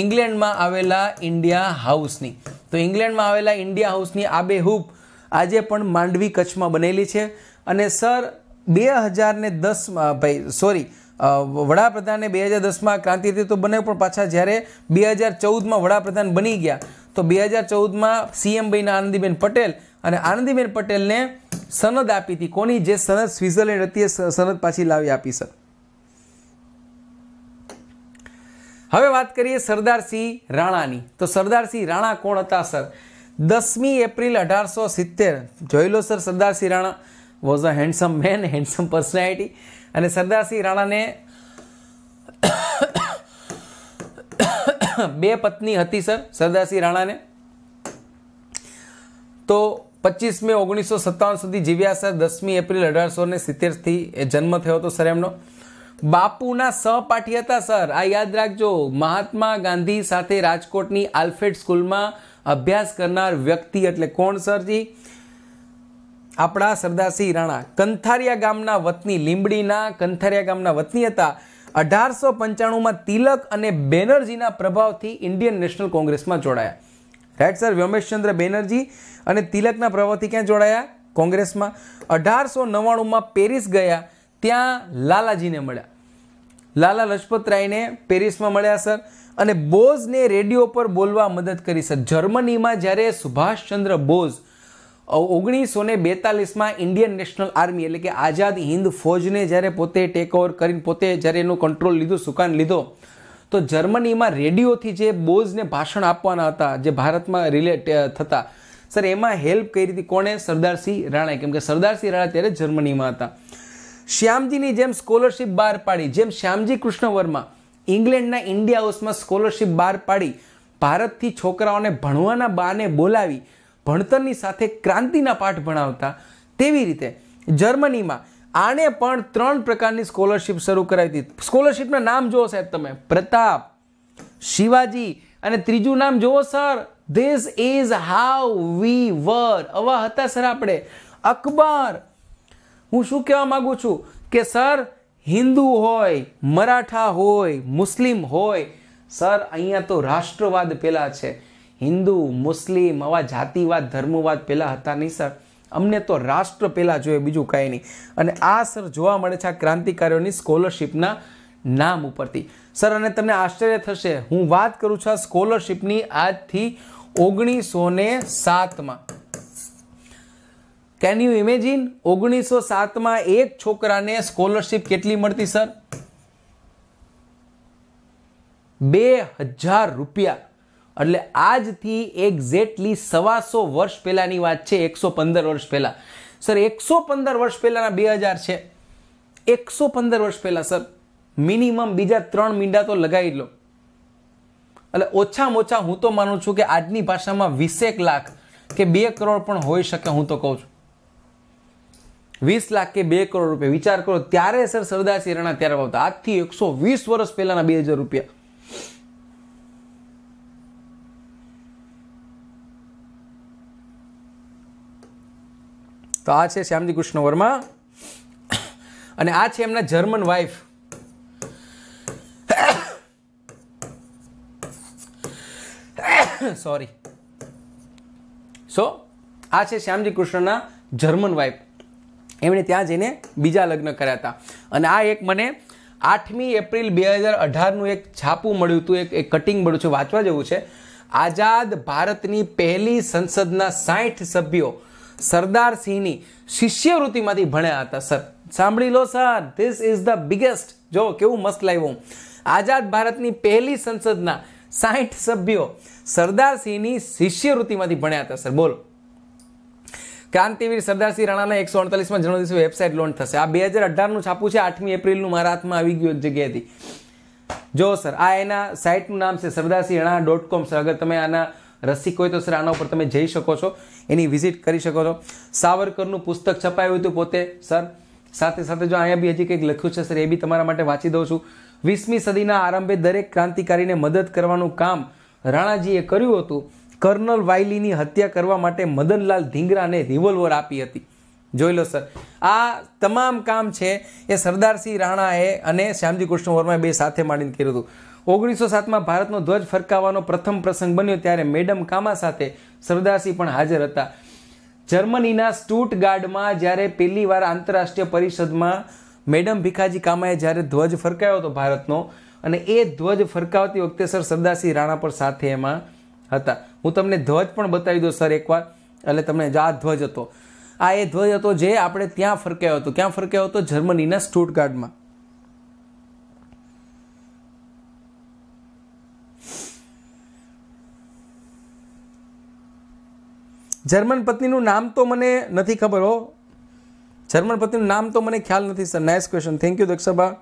ઇંગ્લેન્ડમાં આવેલા ઇન્ડિયા હાઉસની તો ઇંગ્લેન્ડમાં આવેલા ઇન્ડિયા હાઉસની આ હૂપ આજે પણ માંડવી કચ્છમાં બનેલી છે અને સર બે હજારને દસમાં ભાઈ સોરી વડાપ્રધાને બે હજાર દસમાં ક્રાંતિ હતી તો બને પણ પાછા જ્યારે બે હજાર ચૌદમાં વડાપ્રધાન બની ગયા તો બે હજાર ચૌદમાં સીએમ ભાઈના આનંદીબેન પટેલ અને આનંદીબેન પટેલને સનદ આપી હતી કોની જે સનદ સ્વિટ્ઝરલેન્ડ હતી એ સનદ પાછી લાવી આપી સર હવે વાત કરીએ સરદારસિંહ રાણાની તો સરદારસિંહ રાણા કોણ હતા સર દસમી એપ્રિલ અઢારસો સિત્તેર જોઈ લો sir Sardarsinh Rana was a handsome man handsome personality અને સરદારસિંહ રાણાને બે પત્ની હતી સર સરદારસિંહ રાણાને તો પચીસ મે ઓગણીસો સત્તાવન સુધી જીવ્યા સર દસમી એપ્રિલ અઢારસો ને સિત્તેરથી જન્મ થયો હતો સર એમનો બાપુના સહપાઠી હતા સર આ યાદ રાખજો મહાત્મા ગાંધી સાથે રાજકોટની આલ્ફેડ સ્કૂલમાં અભ્યાસ કરનાર વ્યક્તિ એટલે કોણ સરજી આપણા સરદારસિંહ રાણા કંથારિયા ગામના વતની લીંબડીના કંથારિયા ગામના વતની હતા અઢારસો પંચાણુંમાં તિલક અને બેનર્જીના પ્રભાવથી ઇન્ડિયન નેશનલ કોંગ્રેસમાં જોડાયા રાઈટ સર વ્યોમેશચંદ્ર બેનર્જી અને તિલકના પ્રભાવથી ક્યાં જોડાયા કોંગ્રેસમાં અઢારસો નવ્વાણુંમાં પેરિસ ગયા ત્યાં લાલાજીને મળ્યા લાલા લજપતરાયને પેરિસમાં મળ્યા સર અને બોઝને રેડિયો પર બોલવા મદદ કરી સર જર્મનીમાં જ્યારે સુભાષચંદ્ર બોઝ ઓગણીસો ને બેતાલીસમાં ઇન્ડિયન નેશનલ આર્મી એટલે કે આઝાદ હિન્દ ફોજને જ્યારે પોતે ટેક ઓવર કરીને પોતે જ્યારે એનો કંટ્રોલ લીધો સુકાન લીધો તો જર્મનીમાં રેડિયોથી જે બોઝને ભાષણ આપવાના હતા જે ભારતમાં રિલેટ થતા સર એમાં હેલ્પ કરી હતી કોણે સરદારસિંહ રાણા કેમ કે સરદારસિંહ રાણા ત્યારે જર્મનીમાં હતા શ્યામજીની જેમ સ્કોલરશિપ બહાર પાડી જેમ શ્યામજી કૃષ્ણ વર્મા ઇંગ્લેન્ડના ઇન્ડિયા હાઉસમાં સ્કોલરશિપ બહાર પાડી ભારતથી છોકરાઓને ભણવાના બાને બોલાવી ભણતરની સાથે ક્રાંતિના પાઠ ભણાવતા તેવી રીતે જર્મનીમાં આને પણ ત્રણ પ્રકારની સ્કોલરશિપ શરૂ કરાવી હતી સ્કોલરશિપના નામ જુઓ સાહેબ તમે પ્રતાપ શિવાજી અને ત્રીજું નામ જુઓ sir this is how we were અવા હતા સર આપણે અકબર હું શું કહેવા માગું છું કે સર હિન્દુ હોય મરાઠા હોય મુસ્લિમ હોય સર અહીંયા તો રાષ્ટ્રવાદ પહેલાં છે હિન્દુ મુસ્લિમ આવા જાતિવાદ ધર્મવાદ પહેલાં હતા નહીં સર અમને તો રાષ્ટ્ર પહેલાં જોઈએ બીજું કાંઈ નહીં અને આ સર જોવા મળે છે આ ક્રાંતિકારીઓની સ્કોલરશિપના નામ ઉપરથી સર અને તમને આશ્ચર્ય થશે હું વાત કરું છું આ સ્કોલરશિપની આજથી ઓગણીસો ને સાતમાં કેન યુ ઇમેજિન ઓગણીસો સાતમાં એક છોકરાને સ્કોલરશિપ કેટલી મળતી સર બે હજાર રૂપિયા એટલે આજથી એક્ઝેક્ટલી સવાસો વર્ષ પહેલાંની વાત છે એકસો પંદર વર્ષ પહેલાં સર એકસો પંદર વર્ષ પહેલાંના બે હજાર છે એકસો પંદર વર્ષ પહેલાં સર મિનિમમ બીજા ત્રણ મીંડા તો લગાવી લો એટલે ઓછામાં ઓછા હું તો માનું છું કે આજની ભાષામાં વીસેક લાખ કે બે કરોડ પણ હોઈ શકે હું તો કહું છું વીસ લાખ કે બે કરોડ રૂપિયા વિચાર કરો ત્યારે સર સરદાર સિંહ ત્યારે આવતા આજથી એકસો વીસ વર્ષ પહેલાના બે હજાર રૂપિયા તો આ છે શ્યામજી કૃષ્ણ વર્મા અને આ છે એમના જર્મન વાઇફ સોરી સો આ છે શ્યામજી કૃષ્ણના જર્મન વાઇફ એમણે ત્યાં જઈને બીજા લગ્ન કર્યા હતા અને આ એક મને આઠમી એપ્રિલ બે હજાર અઢારનું એક છાપું મળ્યું હતું એક એક કટિંગ મળ્યું છે વાંચવા જેવું છે આઝાદ ભારતની પહેલી સંસદના સાઠ સભ્યો સરદાર સિંહની શિષ્યવૃત્તિમાંથી ભણ્યા હતા સર સાંભળી લો sir this is the biggest જો કેવું મસ્ત લાવ્યું હું આઝાદ ભારતની પહેલી સંસદના સાઠ સભ્યો સરદાર સિંહની શિષ્યવૃત્તિમાંથી ભણ્યા હતા સર બોલો ક્રાંતિવીર સરદારસિંહ રાણાના એકસો અડતાલીસમાં જન્મદિવસે વેબસાઇટ લોન્ચ થશે આ બે હજાર અઢારનું છાપું છે આઠમી એપ્રિલનું મારા હાથમાં આવી ગયું એક જગ્યાએથી જો સર આ એના સાઇટનું નામ છે Sardarsinh Rana dot com sir અગર તમે આના રસિક હોય તો સર આના ઉપર તમે જઈ શકો છો એની વિઝિટ કરી શકો છો સાવરકરનું પુસ્તક છપાયું હતું પોતે સર સાથે સાથે જો અહીંયા બી હજી કંઈક લખ્યું છે સર એ બી તમારા માટે વાંચી દઉં છું વીસમી સદીના આરંભે દરેક ક્રાંતિકારીને મદદ કરવાનું કામ રાણાજીએ કર્યું હતું કર્નલ વાયલીની હત્યા કરવા માટે મદનલાલ ધીંગરાને રિવોલ્વર આપી હતી જોઈ લો સર આ તમામ કામ છે એ સરદારસિંહ રાણાએ અને શ્યામજી કૃષ્ણ વર્માએ બે સાથે માંડીને કર્યું હતું ઓગણીસો સાતમાં ભારતનો ધ્વજ ફરકાવવાનો પ્રથમ પ્રસંગ બન્યો ત્યારે મેડમ કામા સાથે સરદારસિંહ પણ હાજર હતા જર્મનીના સ્ટુટગાર્ડમાં જ્યારે પહેલી વાર આંતરરાષ્ટ્રીય પરિષદમાં મેડમ ભીખાજી કામાએ જ્યારે ધ્વજ ફરકાયો હતો ભારતનો અને એ ધ્વજ ફરકાવતી વખતે સર સરદારસિંહ રાણા પર સાથે એમાં હતા હું તમને ધ્વજ પણ બતાવી દઉં સર એકવાર એટલે તમને આ ધ્વજ હતો આ એ ધ્વજ હતો જે આપણે ત્યાં ફરકાયો હતો ક્યાં ફરકાયો હતો જર્મનીના સ્ટુટગાર્ડમાં જર્મન પત્નીનું નામ તો મને નથી ખબર હો જર્મન પત્નીનું નામ તો મને ખ્યાલ નથી sir nice question thank you Dakshaba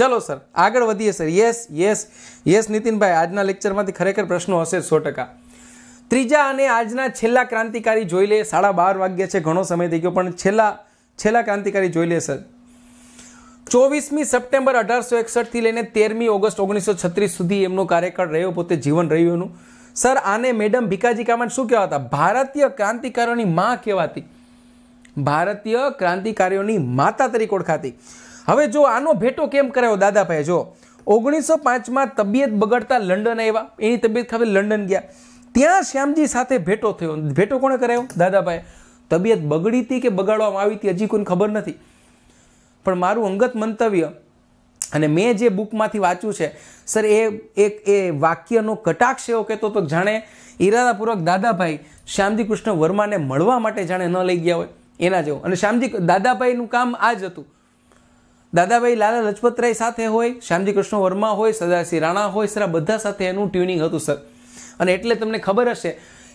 ચલો સર આગળ વધીએ sir yes yes yes Nitinbhai આજના લેક્ચરમાંથી ખરેખર પ્રશ્નો હશે સો ટકા ત્રીજા અને આજના છેલ્લા ક્રાંતિકારી જોઈ લે સાડા બાર વાગ્યા છે ઘણો સમય થઈ ગયો પણ છેલ્લા છેલ્લા ક્રાંતિકારી જોઈ લે સર ચોવીસમી સપ્ટેમ્બર અઢારસો એકસઠથી લઈને તેરમી ઓગસ્ટ ઓગણીસો છત્રીસ સુધી એમનો કાર્યકાળ રહ્યો પોતે જીવન રહ્યું એનું સર આને મેડમ ભીકાજી કામાન શું કહેવાતા ભારતીય ક્રાંતિકારીઓની માં કહેવાતી ભારતીય ક્રાંતિકારીઓની માતા તરીકે ઓળખાતી હવે જો આનો ભેટો કેમ કરાયો દાદાભાઈ જો ઓગણીસો પાંચમાં તબિયત બગડતા લંડન આવ્યા એની તબિયત ખાતે લંડન ગયા ત્યાં શ્યામજી સાથે ભેટો થયો ભેટો કોણે કરાયો દાદાભાઈ તબિયત બગડી હતી કે બગાડવામાં આવી હતી હજી કોઈને ખબર નથી પણ મારું અંગત મંતવ્ય અને મેં જે બુકમાંથી વાંચ્યું છે સર એ એક એ વાક્યનો કટાક્ષ એવો કહેતો તો જાણે ઈરાદાપૂર્વક દાદાભાઈ શ્યામજી કૃષ્ણ વર્માને મળવા માટે જાણે ન લઈ ગયા હોય એના જેવો અને શ્યામજી દાદાભાઈનું કામ આ જ હતું દાદાભાઈ લાલા લજપતરાય સાથે હોય શ્યામજી કૃષ્ણ વર્મા હોય સદાસિંહ રાણા હોય સર બધા સાથે એનું ટ્યુનિંગ હતું સર અને એટલે તમને ખબર હશે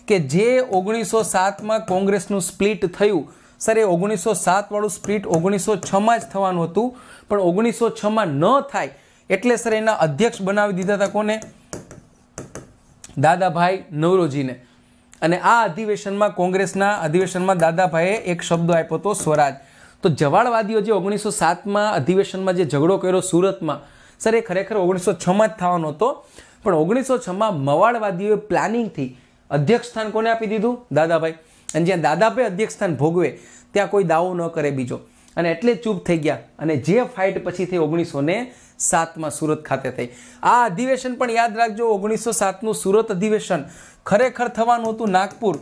કે જે ઓગણીસો સાતમાં કોંગ્રેસનું સ્પ્લિટ થયું સર એ ઓગણીસો સાતવાળું સ્પ્લિટ ઓગણીસો છમાં જ થવાનું હતું પણ ઓગણીસો છમાં ન થાય એટલે સર એના અધ્યક્ષ બનાવી દીધા હતા કોને દાદાભાઈ નવરોજીને અને આ અધિવેશનમાં કોંગ્રેસના અધિવેશનમાં દાદાભાઈએ એક શબ્દ આપ્યો હતો સ્વરાજ તો જવાળવાદીઓ જે ઓગણીસો સાતમાં અધિવેશનમાં જે ઝઘડો કર્યો સુરતમાં સર એ ખરેખર ઓગણીસો છમાં જ થવાનો હતો પણ ઓગણીસો છમાં મવાળવાદીઓએ પ્લાનિંગથી અધ્યક્ષ સ્થાન કોને આપી દીધું દાદાભાઈ અને જ્યાં દાદાભાઈ અધ્યક્ષ સ્થાન ભોગવે ત્યાં કોઈ દાવો ન કરે બીજો અને એટલે ચૂપ થઈ ગયા અને જે ફાઇટ પછી થઈ ઓગણીસો ને સાતમાં સુરત ખાતે થઈ આ અધિવેશન પણ યાદ રાખજો ઓગણીસો સાતનું સુરત અધિવેશન ખરેખર થવાનું હતું નાગપુર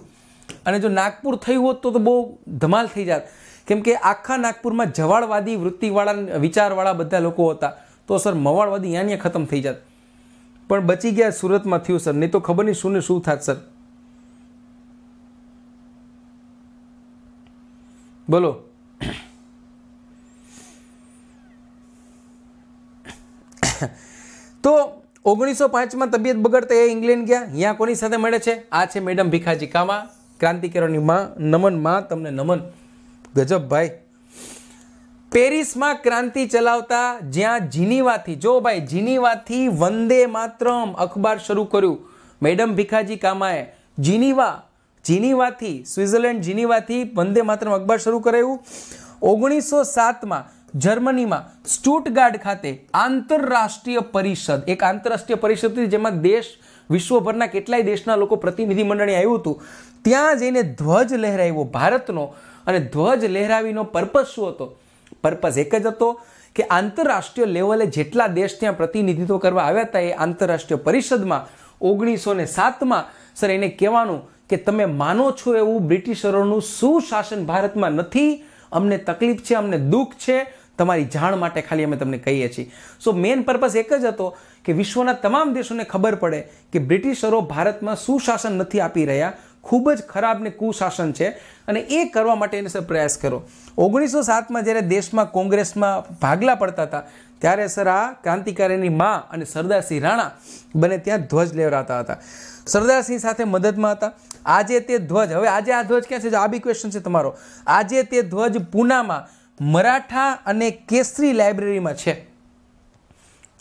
અને જો નાગપુર થયું હોત તો બહુ ધમાલ થઈ જાત કેમ કે આખા નાગપુરમાં જવાળવાદી વૃત્તિવાળા વિચારવાળા બધા લોકો હતા તો સર મવાળવાદી અહીંયા ત્યાં ખતમ થઈ જાત પણ બચી ગયા સુરતમાં થયું સર નહીં તો ખબર નહીં શું ને શું થાત સર બોલો તો ઓગણીસો પાંચમાં તબિયત બગડતા એ ઇંગ્લેન્ડ ગયા અહીંયા કોની સાથે મળે છે આ છે મેડમ ભીખાજી કામા ક્રાંતિકારોની માં નમન માં તમને નમન ગજબ ભાઈ પેરિસમાં ક્રાંતિ ચલાવતા જ્યાં જીનીવાથી જો ભાઈ જીનીવાથી વંદે માત્રમ અખબાર શરૂ કર્યું મેડમ ભીખાજી કામાએ જીનીવા જીનીવાથી સ્વિટ્ઝરલેન્ડ જીનીવાથી વંદે માત્રમ અખબાર શરૂ કરાયું ઓગણીસો સાતમાં જર્મનીમાં સ્ટુટગાર્ડ ખાતે આંતરરાષ્ટ્રીય પરિષદ એક આંતરરાષ્ટ્રીય પરિષદ હતી જેમાં દેશ વિશ્વભરના કેટલાય દેશના લોકો પ્રતિનિધિમંડળે આવ્યું હતું ત્યાં જઈને ધ્વજ લહેરાવ્યો ભારતનો અને ધ્વજ લહેરાવીનો પર્પઝ શું હતો પર્પઝ એક જ હતો કે આંતરરાષ્ટ્રીય લેવલે જેટલા દેશ ત્યાં પ્રતિનિધિત્વ કરવા આવ્યા હતા એ આંતરરાષ્ટ્રીય પરિષદમાં ઓગણીસો ને સાતમાં સર એને કહેવાનું કે તમે માનો છો એવું બ્રિટિશરોનું સુશાસન ભારતમાં નથી અમને તકલીફ છે અમને દુઃખ છે તમારી જાણ માટે ખાલી અમે તમને કહીએ છીએ સો મેઇન પર્પઝ એક જ હતો કે વિશ્વના તમામ દેશોને ખબર પડે કે બ્રિટિશરો ભારતમાં સુશાસન નથી આપી રહ્યા ખૂબ જ ખરાબ ને કુશાસન છે અને એ કરવા માટે એને સર પ્રયાસ કરો ઓગણીસો સાતમાં જ્યારે દેશમાં કોંગ્રેસમાં ભાગલા પડતા હતા ત્યારે સર આ ક્રાંતિકારીની મા અને સરદારસિંહ રાણા બને ત્યાં ધ્વજ લેવડાતા હતા સરદારસિંહ સાથે મદદમાં હતા આજે તે ધ્વજ હવે આજે આ ધ્વજ ક્યાં છે આ બી ક્વેશ્ચન છે તમારો આજે તે ધ્વજ પૂનામાં મરાઠા અને કેસરી લાઇબ્રેરીમાં છે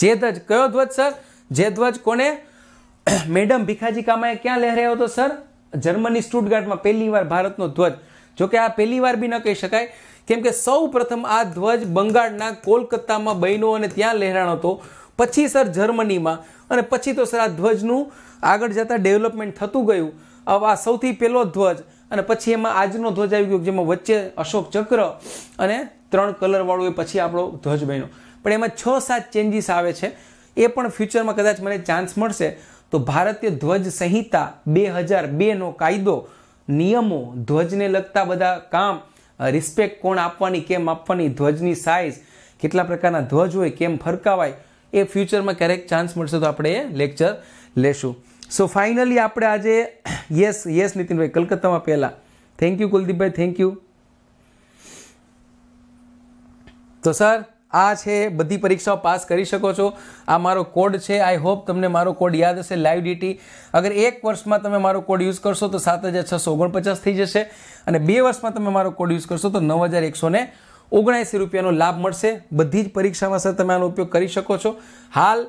જે ધ્વજ કયો ધ્વજ સર જે ધ્વજ કોને મેડમ ભીખાજી કામાએ ક્યાં લહેરાયો હતો સર જર્મની સ્ટુટગાર્ટમાં પહેલીવાર ભારતનો ધ્વજ જોકે આ પહેલીવાર બી ન કહી શકાય કેમ કે સૌ પ્રથમ આ ધ્વજ બંગાળના કોલકાતામાં બન્યો અને ત્યાં લહેરાણો હતો પછી સર જર્મનીમાં અને પછી તો સર આ ધ્વજનું આગળ જતાં ડેવલપમેન્ટ થતું ગયું હવે આ સૌથી પહેલો ધ્વજ અને પછી એમાં આજનો ધ્વજ આવી ગયો જેમાં વચ્ચે અશોક ચક્ર અને ત્રણ કલરવાળું એ પછી આપણો ધ્વજ બન્યો પણ એમાં છ સાત ચેન્જીસ આવે છે એ પણ ફ્યુચરમાં કદાચ મને ચાન્સ મળશે તો ભારતીય ધ્વજ સંહિતા બે હજાર બેનો કાયદો નિયમો ધ્વજને લગતા બધા કામ રિસ્પેક્ટ કોણ આપવાની કેમ આપવાની ધ્વજની સાઇઝ કેટલા પ્રકારના ધ્વજ હોય કેમ ફરકાવાય એ ફ્યુચરમાં ક્યારેક ચાન્સ મળશે તો આપણે એ લેક્ચર લેશું સો ફાઇનલી આપણે આજે યસ યસ નીતિનભાઈ કલકત્તામાં પહેલાં thank you Kuldeepbhai thank you તો સર આ છે બધી પરીક્ષાઓ પાસ કરી શકો છો આ મારો કોડ છે આઈ હોપ તમને મારો કોડ યાદ હશે લાઈવ ડીટી અગર એક વર્ષમાં તમે મારો કોડ યુઝ કરશો તો સાત હજાર છસો ઓગણપચાસ થઈ જશે અને બે વર્ષમાં તમે મારો કોડ યુઝ કરશો તો નવ હજાર એકસો ને ઓગણએંસી રૂપિયાનો લાભ મળશે બધી જ પરીક્ષામાં સર તમે આનો ઉપયોગ કરી શકો છો હાલ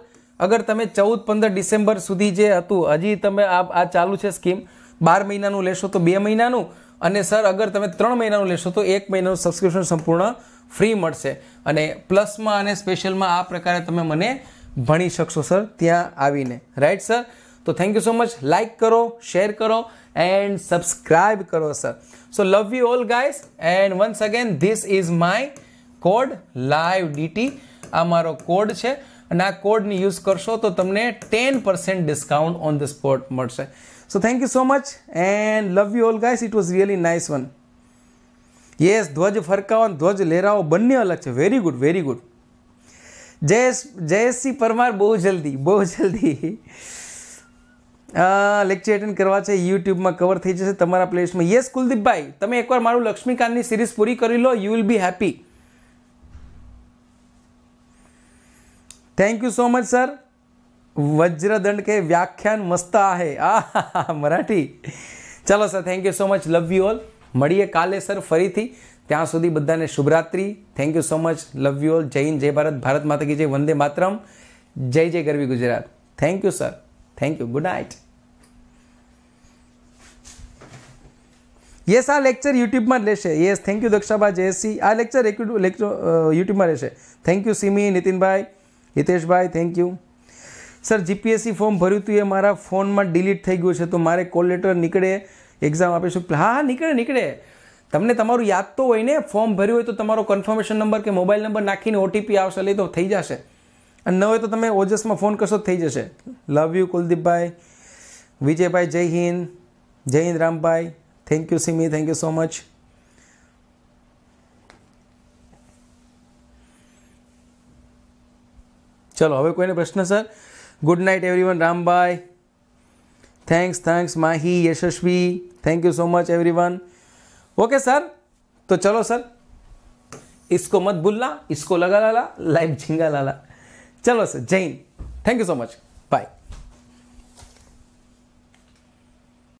અગર તમે ચૌદ પંદર ડિસેમ્બર સુધી જે હતું હજી તમે આ આ ચાલુ છે સ્કીમ બાર મહિનાનું લેશો તો બે મહિનાનું અને સર અગર તમે ત્રણ મહિનાનું લેશો તો એક મહિનાનું સબસ્ક્રિપ્શન સંપૂર્ણ ફ્રી મળશે અને પ્લસમાં અને સ્પેશિયલમાં આ પ્રકારે તમે મને ભણી શકશો સર ત્યાં આવીને રાઈટ સર તો thank you so much like કરો શેર કરો એન્ડ સબસ્ક્રાઇબ કરો sir so love you all guys and once again this is my code live DT આ મારો કોડ છે અને આ કોડની યુઝ કરશો તો તમને ten percent discount on the spot મળશે so thank you so much and love you all guys. It was really nice one. Yes ધ્વજ ફરકાવો અને ધ્વજ લહેરાવો બંને અલગ છે very good very good Jayesh Jayeshsinh Parmar બહુ જલ્દી બહુ જલ્દી લેક્ચર એટેન્ડ કરવા છે યુટ્યુબમાં કવર થઈ જશે તમારા પ્લેસમાં યસ કુલદીપભાઈ તમે એકવાર મારું લક્ષ્મીકાંતની સિરીઝ પૂરી કરી લો you will be happy thank you so much sir વજ્રદંડ કે વ્યાખ્યાન મસ્તા હે આ મરાઠી ચાલો sir thank you so much love you all મળીએ કાલે સર ફરીથી ત્યાં સુધી બધાને શુભરાત્રી thank you so much love you all જય હિન્દ જય ભારત ભારત માતા કી જય વંદે માતરમ જય જય ગરવી Gujarat thank you sir thank you good night yes આ લેક્ચર યુટ્યુબમાં જ લેશે યસ થેન્ક યુ દક્ષાબા જયસી આ લેક્ચર યુટ્યુબમાં રહેશે thank you Simi Nitinbhai Hiteshbhai thank you sir GPSC form ભર્યું હતું એ મારા ફોનમાં ડિલીટ થઈ ગયું છે તો મારે કોલ લેટર નીકળે એક્ઝામ આપીશું હા હા નીકળે નીકળે તમને તમારું યાદ તો હોય ને ફોર્મ ભર્યું હોય તો તમારો કન્ફર્મેશન નંબર કે મોબાઈલ નંબર નાખીને ઓટીપી આવશે એટલે તો થઈ જશે અને ન હોય તો તમે ઓજસમાં ફોન કરશો થઈ જશે લવ યુ કુલદીપભાઈ વિજયભાઈ જય હિન્દ જય હિન્દ Rambhai thank you Simi thank you so much ચલો હવે કોઈને પ્રશ્ન sir good night everyone Rambhai thanks thanks Mahi Yashasvi thank you so much everyone okay sir तो चलो सर इसको मत भूलना इसको लगा लाला लाइव झिंगा लाला चलो सर जय हिंद थैंक यू सो मच